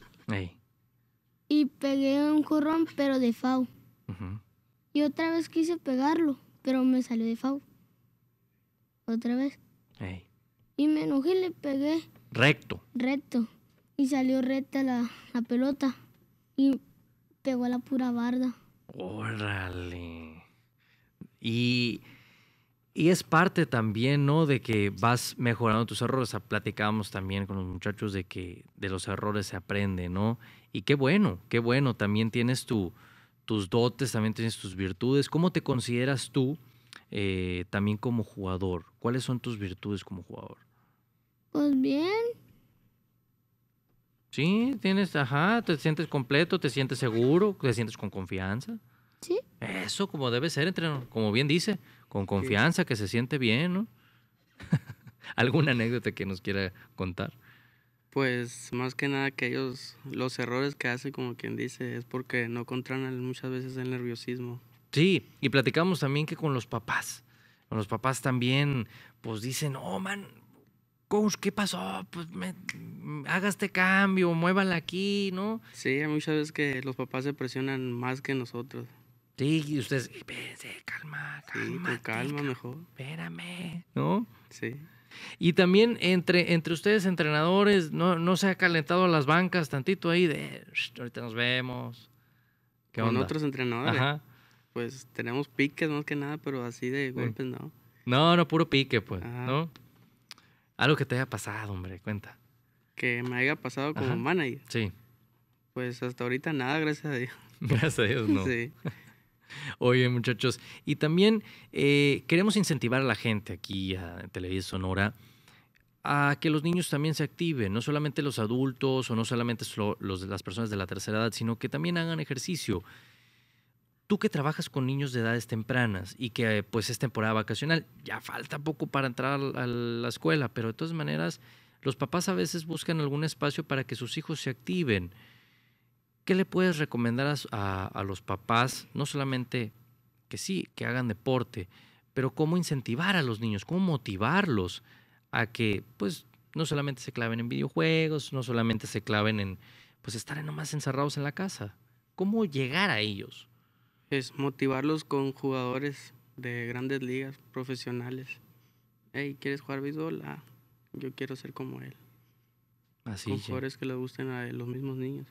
E: Y pegué un corrón, pero de fao. Y otra vez quise pegarlo, pero me salió de fao. Otra vez. Y me enojé y le pegué Recto. Recto. Y salió recta la, pelota. Y pegó a la pura barda.
B: Órale. Y, y es parte también, ¿no? De que vas mejorando tus errores. Platicábamos también con los muchachos de que de los errores se aprende, ¿no? Y qué bueno, qué bueno. También tienes tu, tus dotes, también tienes tus virtudes. ¿Cómo te consideras tú eh, también como jugador? ¿Cuáles son tus virtudes como jugador? Pues bien. Sí, tienes, ajá, te sientes completo, te sientes seguro, te sientes con confianza. Sí. Eso como debe ser, entre, como bien dice, con confianza, que se siente bien, ¿no? [LAUGHS] ¿Alguna anécdota que nos quiera contar?
A: Pues más que nada que ellos, los errores que hacen, como quien dice, es porque no contran muchas veces el nerviosismo.
B: Sí, y platicamos también que con los papás, con los papás también, pues dicen, oh, man, coach, ¿qué pasó? Pues me, haga este cambio, muévala
A: aquí, ¿no? Sí, hay muchas veces que los papás se presionan más que nosotros. Sí, y ustedes, espérense, calma, calma. Sí, calma mejor. Espérame,
E: ¿no?
B: Sí. Y también entre, entre ustedes, entrenadores, no, no se ha calentado las bancas tantito ahí de, ahorita nos vemos. ¿Qué Con otros entrenadores. Ajá.
A: Pues tenemos piques más que nada, pero así de golpes no.
B: No, no, puro pique, pues, ah. ¿no? Algo que te haya pasado, hombre, cuenta.
A: Que me haya pasado como manager. Sí. Pues hasta ahorita nada, gracias a Dios. [LAUGHS] Gracias a Dios, no. Sí.
B: [LAUGHS] Oye, muchachos, y también eh, queremos incentivar a la gente aquí a Televisa Sonora a que los niños también se activen, no solamente los adultos o no solamente los, las personas de la tercera edad, sino que también hagan ejercicio. Tú que trabajas con niños de edades tempranas y que pues es temporada vacacional, ya falta poco para entrar a la escuela, pero de todas maneras los papás a veces buscan algún espacio para que sus hijos se activen. ¿Qué le puedes recomendar a, los papás, no solamente que sí, que hagan deporte, pero cómo incentivar a los niños, cómo motivarlos a que pues no solamente se claven en videojuegos, no solamente se claven en
A: pues estar nomás encerrados en la casa. ¿Cómo llegar a ellos? Es motivarlos con jugadores de grandes ligas, profesionales. Hey, ¿quieres jugar béisbol? Ah, yo quiero ser como él. Así. Con jugadores que le gusten a los mismos niños.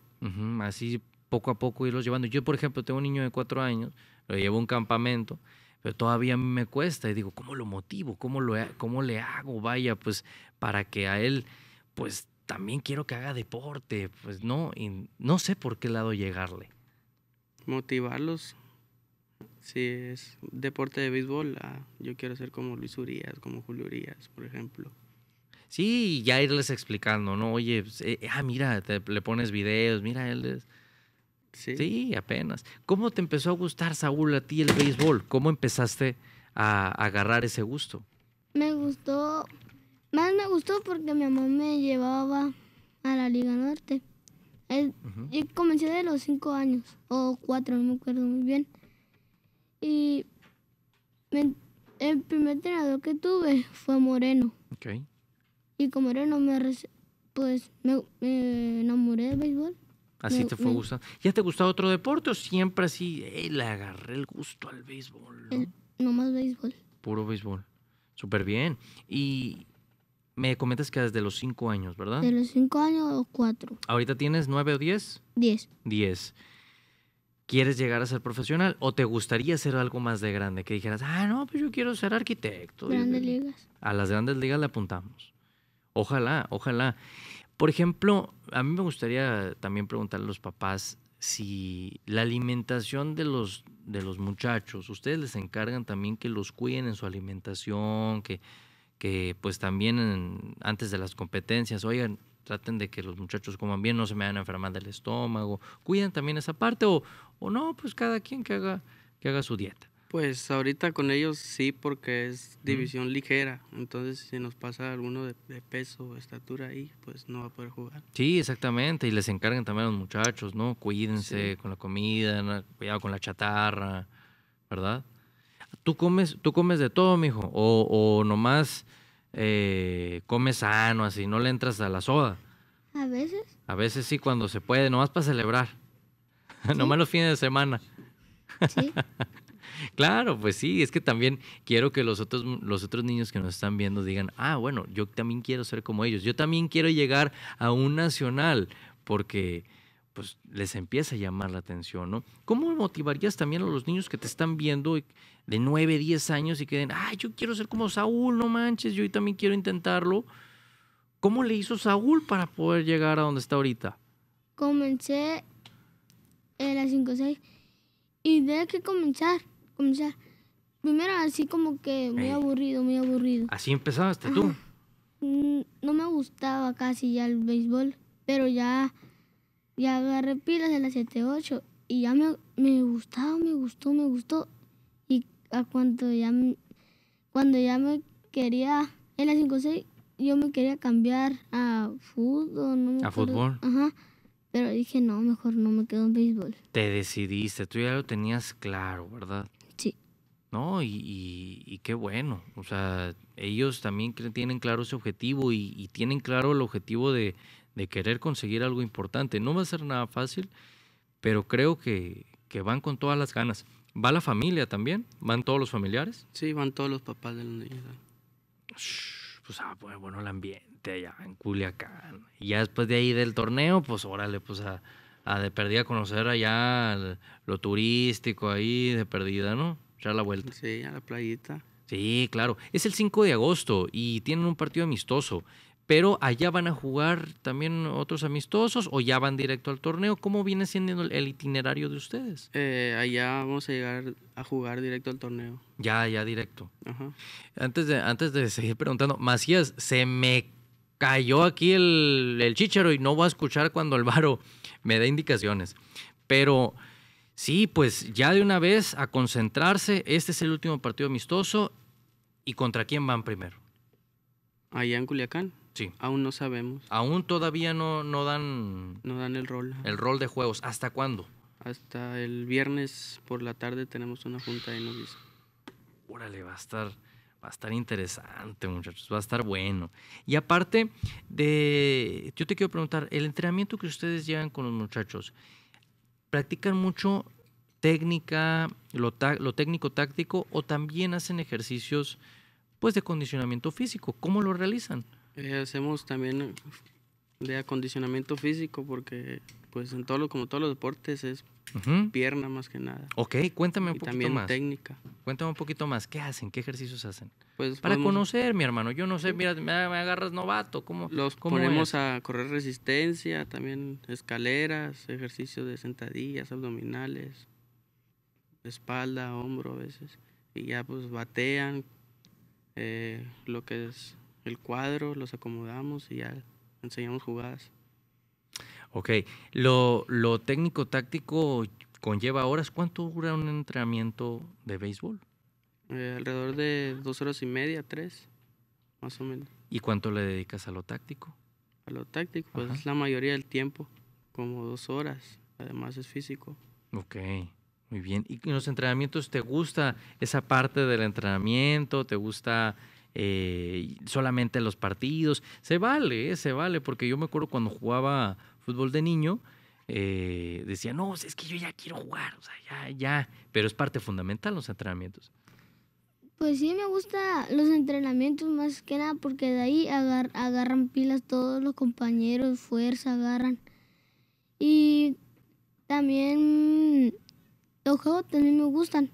B: así poco a poco irlos llevando. Yo, por ejemplo, tengo un niño de cuatro años, lo llevo a un campamento, pero todavía me cuesta. Y digo, ¿cómo lo motivo? ¿Cómo, lo, cómo le hago? Vaya, pues para que a él, pues también quiero que haga deporte. Pues no, no sé por qué lado llegarle.
A: Motivarlos si es deporte de béisbol, ah, yo quiero ser como Luis Urias, como Julio Urias, por ejemplo.
B: Sí, ya irles explicando, ¿no? Oye, pues, eh, ah, mira, le pones videos, mira, él es... Sí. sí. apenas. ¿Cómo te empezó a gustar, Saúl, a ti el béisbol? ¿Cómo empezaste a, agarrar ese gusto?
E: Me gustó, más me gustó porque mi mamá me llevaba a la Liga Norte. y Yo comencé de los cinco años, o cuatro, no me acuerdo muy bien. Y el primer entrenador que tuve fue Moreno. Ok. Y con Moreno me, pues, me, enamoré del béisbol. Así te fue gustando.
B: ¿Ya te gustaba otro deporte o siempre así eh, le agarré el gusto
E: al béisbol? No, más béisbol.
B: Puro béisbol. Súper bien. Y me comentas que desde los 5 años, ¿verdad? De
E: los 5 años o 4.
B: ¿Ahorita tienes 9 o 10? 10. 10 quieres llegar a ser profesional o te gustaría ser algo más de grande, que dijeras, ah, no, pues yo quiero ser arquitecto. Grandes ligas. A las grandes ligas le apuntamos. Ojalá, ojalá. Por ejemplo, a mí me gustaría también preguntarle a los papás si la alimentación de los, de los muchachos, ustedes les encargan también que los cuiden en su alimentación, que, que pues también antes de las competencias, oigan, traten de que los muchachos coman bien, no se me van a enfermar del estómago, cuiden también esa parte o, o no, pues cada quien que haga, que haga su dieta.
A: Pues ahorita con ellos sí, porque es división ligera. Entonces, si nos pasa alguno de, peso o estatura ahí, pues no va a poder jugar.
B: Sí, exactamente. Y les encargan también a los muchachos, ¿no? Cuídense con la comida, cuidado con la chatarra, ¿verdad? ¿Tú comes, tú comes de todo, mijo? ¿O, o nomás eh, come sano, así, no le entras a la soda. A veces. A veces sí, cuando se puede, nomás para celebrar. [LAUGHS] ¿Sí? nomás los fines de semana. Sí. [LAUGHS] claro, pues sí, es que también quiero que los otros, los otros niños que nos están viendo digan, ah, bueno, yo también quiero ser como ellos, yo también quiero llegar a un nacional, porque pues les empieza a llamar la atención, ¿no? ¿Cómo motivarías también a los niños que te están viendo de 9, 10 años y que den, ay, yo quiero ser como Saúl, no manches, yo también quiero intentarlo? ¿Cómo le hizo Saúl para poder llegar a donde está ahorita?
E: Comencé en las 5 6 y de que comenzar, comenzar. Primero así como que muy aburrido, muy aburrido.
B: ¿Así empezaste tú?
E: Mm, no me gustaba casi ya el béisbol, pero ya ya agarré pilas en la 7-8 y ya me, me gustaba, me gustó, me gustó. Y a cuando ya, cuando ya me quería, en la 5-6, yo me quería cambiar a fútbol. ¿A fútbol? Ajá. Pero dije, no, mejor no me quedo en béisbol.
B: Te decidiste, tú ya lo tenías claro, ¿verdad? Sí. No, y, y, y qué bueno. O sea, ellos también tienen claro ese objetivo y tienen claro el objetivo de, de querer conseguir algo importante. No va a ser nada fácil, pero creo que, van con todas las ganas. ¿Va la familia también? ¿Van todos los familiares?
A: Sí, van todos los papás de la niños. Pues, ah, bueno, el ambiente allá en
B: Culiacán. Y ya después de ahí del torneo, pues órale, pues a, a de perdida conocer allá lo turístico ahí, de perdida, ¿no? Ya la vuelta. Sí, a la playita. Sí, claro. Es el 5 de agosto y tienen un partido amistoso pero allá van a jugar también otros amistosos o ya van
A: directo al torneo. ¿Cómo viene siendo el itinerario de ustedes? Eh, allá vamos a llegar a jugar directo al torneo.
B: Ya, ya directo. Ajá. Antes, de, antes de seguir preguntando, Macías, se me cayó aquí el, el y no voy a escuchar cuando Álvaro [LAUGHS] me dé indicaciones. Pero sí, pues ya de una vez a concentrarse. Este es el último partido amistoso. ¿Y contra quién van primero?
A: Allá en Culiacán. Sí. Aún no sabemos. Aún todavía no, no dan... No dan el rol. El rol de juegos. ¿Hasta cuándo? Hasta el viernes por la tarde tenemos una junta de nos Órale, va
B: a estar... Va a estar interesante, muchachos. Va a estar bueno. Y aparte de, yo te quiero preguntar, el entrenamiento que ustedes llevan con los muchachos, ¿practican mucho técnica, lo, lo técnico táctico o también hacen ejercicios pues de condicionamiento físico? ¿Cómo lo realizan?
A: Eh, hacemos también eh, de acondicionamiento físico porque pues en todo como todos los deportes es pierna más que nada. Ok,
B: cuéntame un y poquito también técnica. Cuéntame un poquito más, ¿qué hacen? ¿Qué ejercicios hacen? Pues para conocer, mi hermano, yo no sé, mira, me, agarras novato, ¿cómo? Los
A: ponemos a correr resistencia, también escaleras, ejercicios de sentadillas, abdominales, espalda, hombro a veces. Y ya pues batean, eh, lo que es el cuadro, los acomodamos y ya enseñamos jugadas.
B: Ok, lo, lo técnico-táctico conlleva horas. ¿Cuánto dura un entrenamiento de béisbol?
A: Eh, alrededor de dos horas y media, tres, más o menos.
B: ¿Y cuánto le dedicas a lo táctico?
A: A lo táctico, pues es la mayoría del tiempo, como dos horas. Además es físico.
B: Ok, muy bien. ¿Y en los entrenamientos te gusta esa parte del entrenamiento? ¿Te gusta eh, solamente los partidos. Se vale, ¿eh? se vale, porque yo me acuerdo cuando jugaba fútbol de niño, eh, decía, no, es que yo ya quiero jugar, o sea, ya, ya, pero es parte fundamental los entrenamientos.
E: Pues sí, me gusta los entrenamientos más que nada porque de ahí agarran pilas todos los compañeros, fuerza agarran. Y también los juegos también me gustan,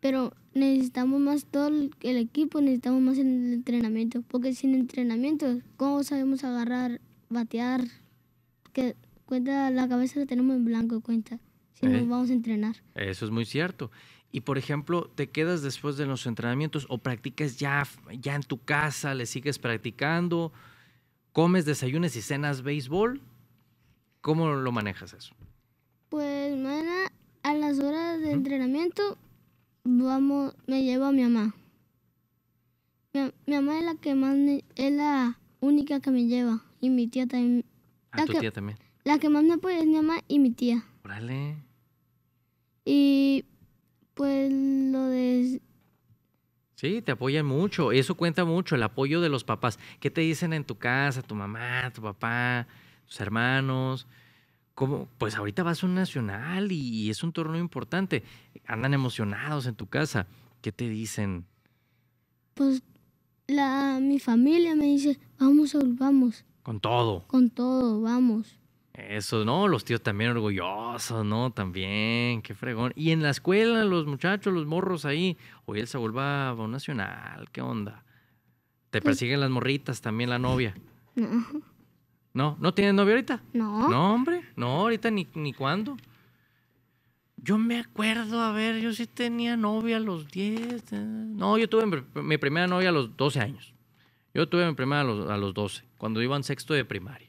E: pero necesitamos más todo el equipo, necesitamos más en el entrenamiento, porque sin entrenamiento, ¿cómo sabemos agarrar, batear? Que cuenta la cabeza la tenemos en blanco, cuenta, si no vamos a entrenar.
B: Eso es muy cierto. Y por ejemplo, ¿te quedas después de los entrenamientos o practicas ya, ya en tu casa, le sigues practicando? ¿Comes, desayunes y cenas béisbol? ¿Cómo lo manejas eso?
E: Pues, mañana a las horas de entrenamiento vamos, me llevo a mi mamá. Mi, mamá es la que más es la única que me lleva y mi tía también. Ah, la tu que, tía también. La que más me apoya es mi mamá y mi tía. Órale. Y pues lo de
B: Sí, te apoyan mucho, eso cuenta mucho, el apoyo de los papás. ¿Qué te dicen en tu casa, tu mamá, tu papá, tus hermanos? ¿Cómo? Pues ahorita vas a un nacional y, es un torneo importante. Andan emocionados en tu casa. ¿Qué te dicen?
E: Pues la, mi familia me dice, vamos, vamos. Con todo. Con todo, vamos.
B: Eso, ¿no? Los tíos también orgullosos, ¿no? También, qué fregón. Y en la escuela, los muchachos, los morros ahí. hoy el se va a un nacional, ¿qué onda? ¿Te pues persiguen las morritas también, la novia? [LAUGHS] Ajá. No, ¿no tienes novia ahorita? No. No, hombre, no, ahorita ni, ni cuándo. Yo me acuerdo, a ver, yo sí tenía novia a los 10. Eh, no, yo tuve mi primera novia a los 12 años. Yo tuve mi primera a los, a 12, cuando iba en sexto de primaria.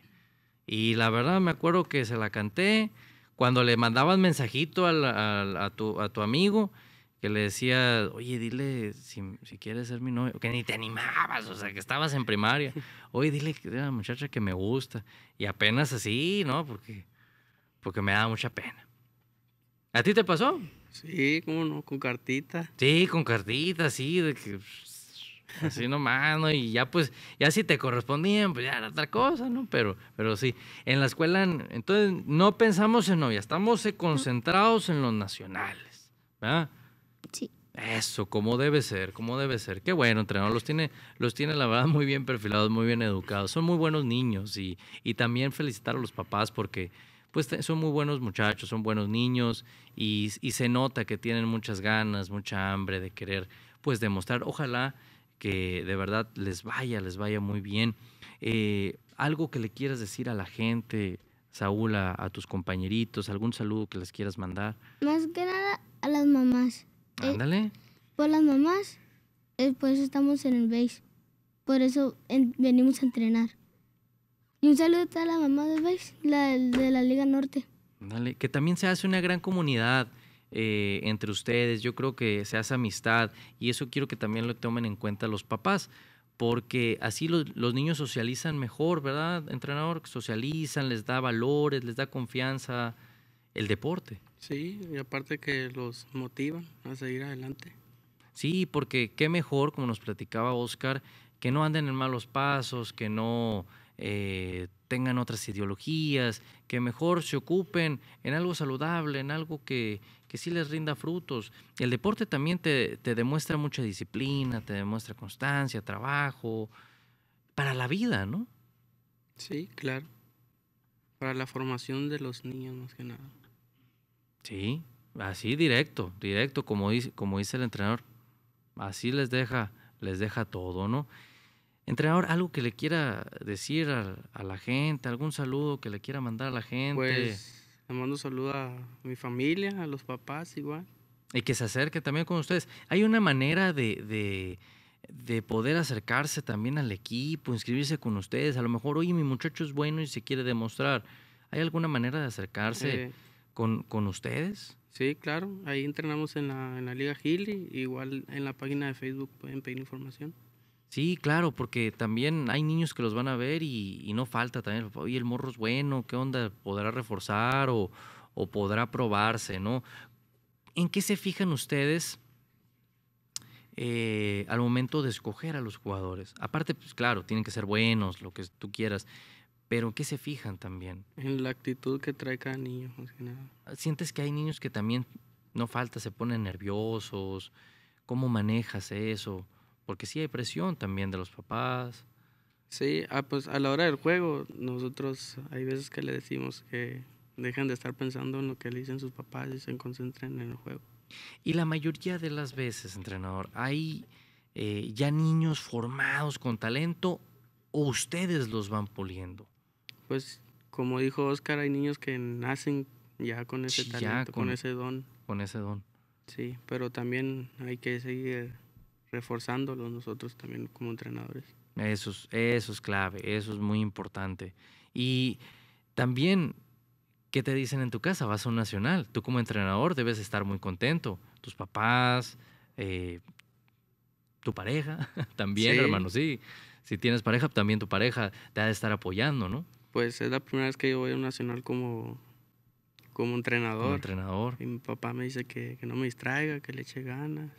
B: Y la verdad me acuerdo que se la canté cuando le mandabas mensajito a, tu, a tu amigo que le decía, oye, dile si, si quieres ser mi novio, que ni te animabas, o sea, que estabas en primaria, [LAUGHS] oye, dile a la muchacha que me gusta, y apenas así, ¿no? Porque, porque me da mucha pena. ¿A ti te pasó? Sí, cómo no, con cartita. Sí, con cartita, sí, de que así nomás, ¿no? Y ya pues, ya si te correspondían, pues ya era otra cosa, ¿no? Pero, pero sí, en la escuela, entonces no pensamos en novia, estamos eh, concentrados en los nacionales, ¿verdad? Eso, como debe ser, como debe ser. Qué bueno, entrenador. Los tiene, los tiene, la verdad, muy bien perfilados, muy bien educados. Son muy buenos niños y, y también felicitar a los papás porque pues son muy buenos muchachos, son buenos niños y, se nota que tienen muchas ganas, mucha hambre de querer pues demostrar. Ojalá que de verdad les vaya, les vaya muy bien. Eh, algo que le quieras decir a la gente, Saúl, a, a tus compañeritos, algún saludo que les quieras mandar.
E: Más que nada a las mamás. Eh, Ándale. por las mamás, eh, por eso estamos en el BASE. Por eso venimos a entrenar. Y un saludo a toda la mamá del BASE, la de la Liga Norte.
B: Ándale, que también se hace una gran comunidad. Eh, entre ustedes, yo creo que se hace amistad y eso quiero que también lo tomen en cuenta los papás, porque así los, los, niños socializan mejor, ¿verdad, entrenador? Socializan, les da valores, les da confianza el deporte.
A: Sí, y aparte que los motivan a seguir adelante.
B: Sí, porque qué mejor, como nos platicaba Oscar, que no anden en malos pasos, que no eh, tengan otras ideologías, que mejor se ocupen en algo saludable, en algo que, sí les rinda frutos. El deporte también te, te, demuestra mucha disciplina, te demuestra constancia, trabajo, para la vida, ¿no?
A: Sí, claro. Para la formación de los niños más que nada.
B: Sí, así directo, directo, como dice, como dice el entrenador. Así les deja, les deja todo, ¿no? Entrenador, algo que le quiera decir a, la gente, algún saludo que le quiera mandar a la gente. Pues
A: le mando un saludo a mi familia, a los papás igual.
B: Y que se acerque también con ustedes. Hay una manera de, poder acercarse también al equipo, inscribirse con ustedes. A lo mejor, oye, mi muchacho es bueno y se quiere demostrar. ¿Hay alguna manera de acercarse? Eh, con, ustedes.
A: Sí, claro, ahí entrenamos en la, Liga Gil, igual en la página de Facebook pueden pedir información.
B: Sí, claro, porque también hay niños que los van a ver y, no falta también, oye, el morro es bueno, ¿qué onda? ¿Podrá reforzar o, podrá probarse, no? ¿En qué se fijan ustedes eh, al momento de escoger a los jugadores? Aparte, pues claro, tienen que ser buenos, lo que tú quieras, pero qué se fijan también.
A: En la actitud que trae cada niño,
B: Sientes que hay niños que también, no falta, se ponen nerviosos. ¿Cómo manejas eso? Porque sí hay presión también de los papás.
A: Sí, ah, pues a la hora del juego, nosotros hay veces que le decimos que dejen de estar pensando en lo que le dicen sus papás y se concentren en el juego. Y la mayoría de las veces, entrenador, ¿hay eh, ya niños formados con talento
B: o ustedes los van puliendo?
A: pues como dijo Oscar, hay niños que nacen ya con ese talento, con, ese don. Con ese don. Sí, pero también hay que seguir reforzándolo nosotros también como entrenadores.
B: Eso es, eso es clave, eso es muy importante. Y también, ¿qué te dicen en tu casa? Vas a un nacional. Tú como entrenador debes estar muy contento. Tus papás, eh, tu pareja, [LAUGHS] también, sí. hermano, sí. Si tienes pareja, también tu pareja te ha de estar apoyando, ¿no?
A: pues es la primera vez que yo voy a un nacional como, como entrenador. entrenador. Y mi papá me dice que, no me distraiga, que le eche ganas.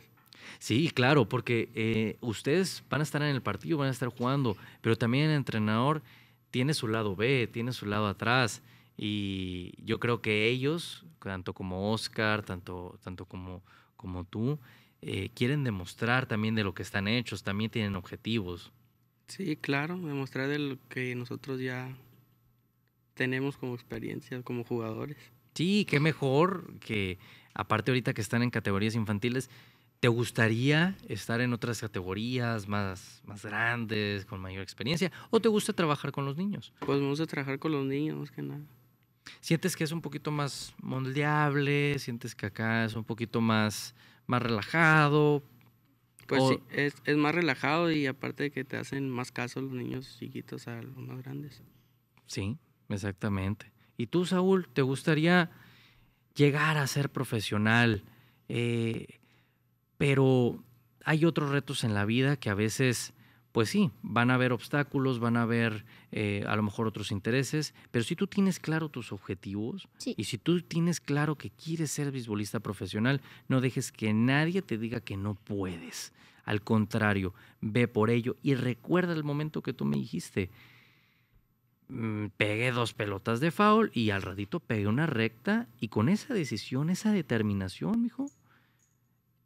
B: Sí, claro, porque eh, ustedes van a estar en el partido, van a estar jugando, pero también el entrenador tiene su lado B, tiene su lado atrás. Y yo creo que ellos, tanto como Oscar, tanto, tanto como, como tú, eh, quieren demostrar también de lo que están hechos, también tienen objetivos.
A: Sí, claro, demostrar de lo que nosotros ya tenemos como experiencia, como jugadores.
B: Sí, qué mejor que, aparte ahorita que están en categorías infantiles, ¿te gustaría estar en otras categorías más, más grandes, con mayor experiencia? ¿O te gusta trabajar con los niños? Pues me gusta trabajar con los niños, más que nada. ¿Sientes que es un poquito más moldeable? ¿Sientes que acá es un poquito más, más
A: relajado? Pues sí, es, es, más relajado y aparte de que te hacen más caso los niños chiquitos a los más grandes.
B: Sí. Exactamente. ¿Y tú, Saúl, te gustaría llegar a ser profesional? Eh, pero hay otros retos en la vida que a veces, pues sí, van a haber obstáculos, van a haber eh, a lo mejor otros intereses, pero si tú tienes claro tus objetivos y si tú tienes claro que quieres ser beisbolista profesional, no dejes que nadie te diga que no puedes. Al contrario, ve por ello y recuerda el momento que tú me dijiste. Mm, pegué dos pelotas de foul y al ratito pegué una recta y con esa decisión, esa determinación, mijo,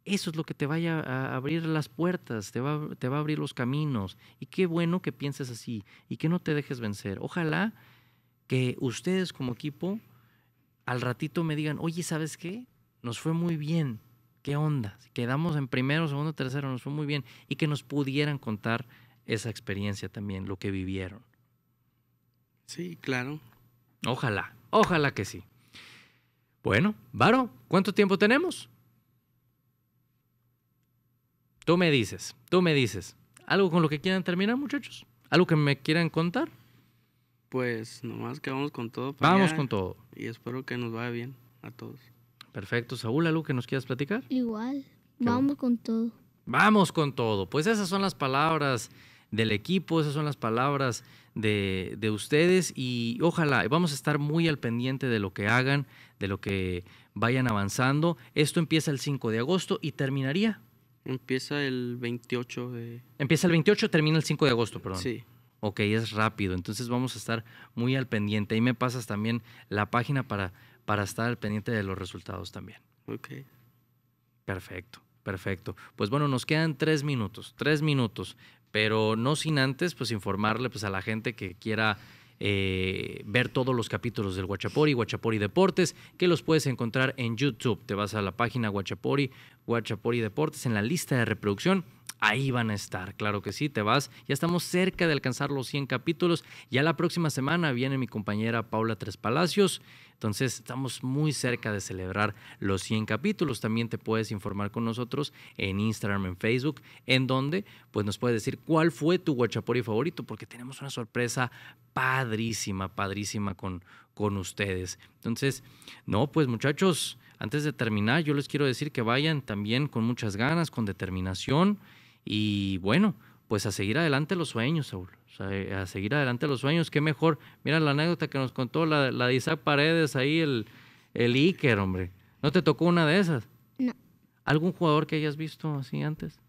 B: eso es lo que te vaya a abrir las puertas, te va, te va a abrir los caminos. Y qué bueno que pienses así y que no te dejes vencer. Ojalá que ustedes como equipo al ratito me digan, oye, ¿sabes qué? Nos fue muy bien. ¿Qué onda? Quedamos en primero, segundo, tercero, nos fue muy bien. Y que nos pudieran contar esa experiencia también, lo que vivieron. Sí, claro. Ojalá, ojalá que sí. Bueno, Varo, ¿cuánto tiempo tenemos? Tú me dices, tú me dices. ¿Algo con lo que quieran terminar, muchachos? ¿Algo que me quieran contar?
A: Pues nomás que vamos con todo. vamos con todo. Y espero que nos vaya bien a todos. Perfecto. Saúl, ¿algo que nos quieras platicar?
E: Igual. Vamos con todo.
B: Vamos con todo. Pues esas son las palabras del equipo, esas son las palabras de, ustedes y ojalá vamos a estar muy al pendiente de lo que hagan, de lo que vayan avanzando. Esto empieza el 5 de agosto y terminaría.
A: Empieza el 28 de... Empieza el
B: 28, termina el 5 de agosto, perdón. Sí. Ok, es rápido, entonces vamos a estar muy al pendiente. Ahí me pasas también la página para, para estar al pendiente de los resultados también. Ok. Perfecto. Perfecto. Pues bueno, nos quedan tres minutos, tres minutos pero no sin antes pues informarle pues a la gente que quiera eh, ver todos los capítulos del Guachapori, Guachapori Deportes, que los puedes encontrar en YouTube. Te vas a la página Guachapori, Guachapori Deportes, en la lista de reproducción. Ahí van a estar, claro que sí, te vas. Ya estamos cerca de alcanzar los 100 capítulos. Ya la próxima semana viene mi compañera Paula Tres Palacios. Entonces estamos muy cerca de celebrar los 100 capítulos. También te puedes informar con nosotros en Instagram, en Facebook, en donde pues nos puedes decir cuál fue tu guachapori favorito, porque tenemos una sorpresa padrísima, padrísima con, con ustedes. Entonces, no, pues muchachos, antes de terminar, yo les quiero decir que vayan también con muchas ganas, con determinación y bueno, pues a seguir adelante los sueños, Saúl. O sea, eh, a seguir adelante los sueños, qué mejor. Mira la anécdota que nos contó la, de Isaac Paredes ahí, el, el Iker, hombre. ¿No te tocó una de esas? No. ¿Algún jugador que hayas visto así antes?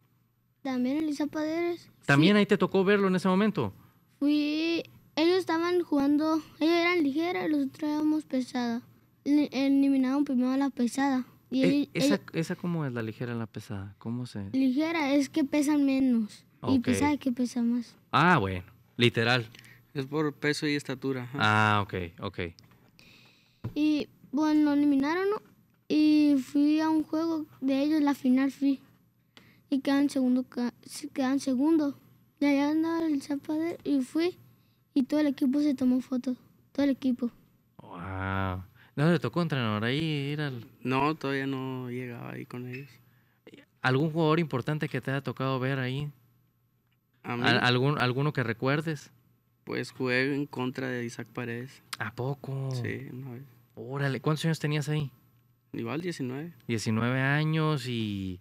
E: También el Isaac Paredes.
B: ¿También ahí te tocó verlo en ese momento?
E: Fui. Ellos estaban jugando. Ellos eran ligeros, otros éramos pesada. Eliminaron primero a la pesada. Eh,
B: esa, cómo es la ligera y la pesada? ¿Cómo se.?
E: Ligera es que pesan menos. Y pesaba pues, que pesa más.
B: Ah, bueno, literal.
A: Es por peso y estatura.
B: Ah, ok, ok.
E: Y bueno, lo eliminaron y fui a un juego de ellos, la final fui. Y quedan segundo, quedan segundo. Y allá andaba el Zapatero y fui. Y todo el equipo se tomó foto Todo el equipo.
A: Wow. ¿No le tocó entrenar ahí ir No, todavía no llegaba ahí con ellos.
B: ¿Algún jugador importante que te haya tocado ver ahí? ¿Algún, ¿Alguno que recuerdes?
A: Pues jugué en contra de Isaac Paredes. ¿A poco? Sí, una Órale,
B: ¿cuántos años tenías ahí?
A: Igual 19.
B: 19 años y,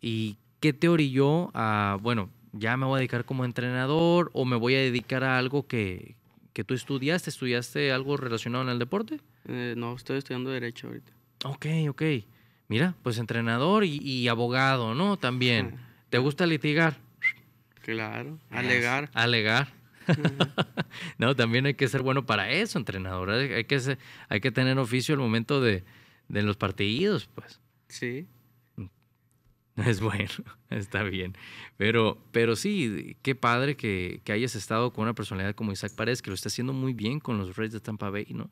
B: y ¿qué te orilló a, bueno, ya me voy a dedicar como entrenador o me voy a dedicar a algo que, que tú estudiaste? ¿Estudiaste algo relacionado en el deporte? Eh, no, estoy estudiando derecho ahorita. Ok, ok. Mira, pues entrenador y, abogado, ¿no? También. ¿Te gusta litigar? Claro, alegar. Alegar. [LAUGHS] no, también hay que ser bueno para eso, entrenador. Hay que, hay que tener oficio al momento de, de los partidos, pues.
A: Sí. Mm.
B: [LAUGHS] Es bueno, [LAUGHS] está bien. Pero, pero sí, qué padre que, hayas estado con una personalidad como Isaac Paredes, que lo está haciendo muy bien con los Rays de Tampa Bay, ¿no?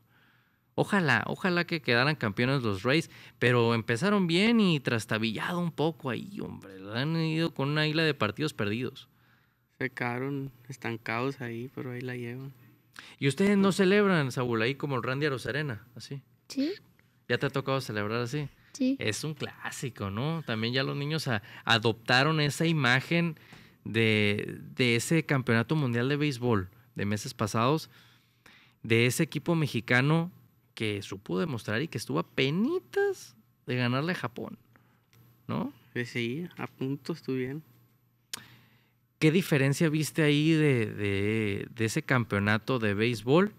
B: Ojalá, ojalá que quedaran campeones los Rays, pero empezaron bien y trastabillado un poco ahí, hombre. Han ido con una isla de partidos perdidos. Se quedaron estancados ahí, pero ahí la llevan. ¿Y ustedes no celebran, Saúl, ahí como el Randy Arozarena, así? Sí. ¿Ya te ha tocado celebrar así? Sí. Es un clásico, ¿no? También ya los niños adoptaron esa imagen de, de, ese campeonato mundial de béisbol de meses pasados, de ese equipo mexicano que supo demostrar y que estuvo a penitas de ganarle a Japón, ¿no? Pues sí,
A: a punto estuvieron.
B: ¿Qué diferencia viste ahí de, ese campeonato de béisbol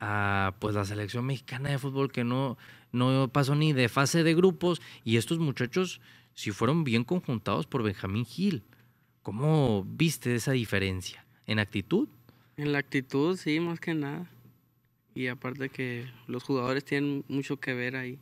B: a pues, la selección mexicana de fútbol que no, no pasó ni de fase de grupos? Y estos muchachos si fueron bien conjuntados por Benjamín Gil. ¿Cómo viste esa diferencia? ¿En actitud?
A: En la actitud, sí, más que nada. Y aparte que los jugadores tienen mucho que ver ahí.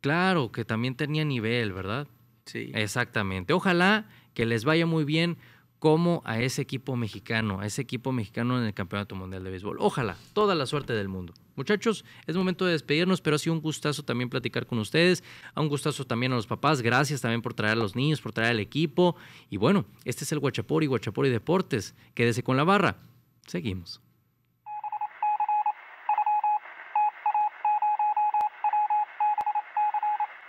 B: Claro, que también tenía nivel, ¿verdad? Sí. Exactamente. Ojalá que les vaya muy bien como a ese equipo mexicano, a ese equipo mexicano en el Campeonato Mundial de Béisbol. Ojalá, toda la suerte del mundo. Muchachos, es momento de despedirnos, pero ha sido un gustazo también platicar con ustedes, un gustazo también a los papás, gracias también por traer a los niños, por traer al equipo. Y bueno, este es el Guachapori, Guachapori Deportes. Quédese con la barra. Seguimos.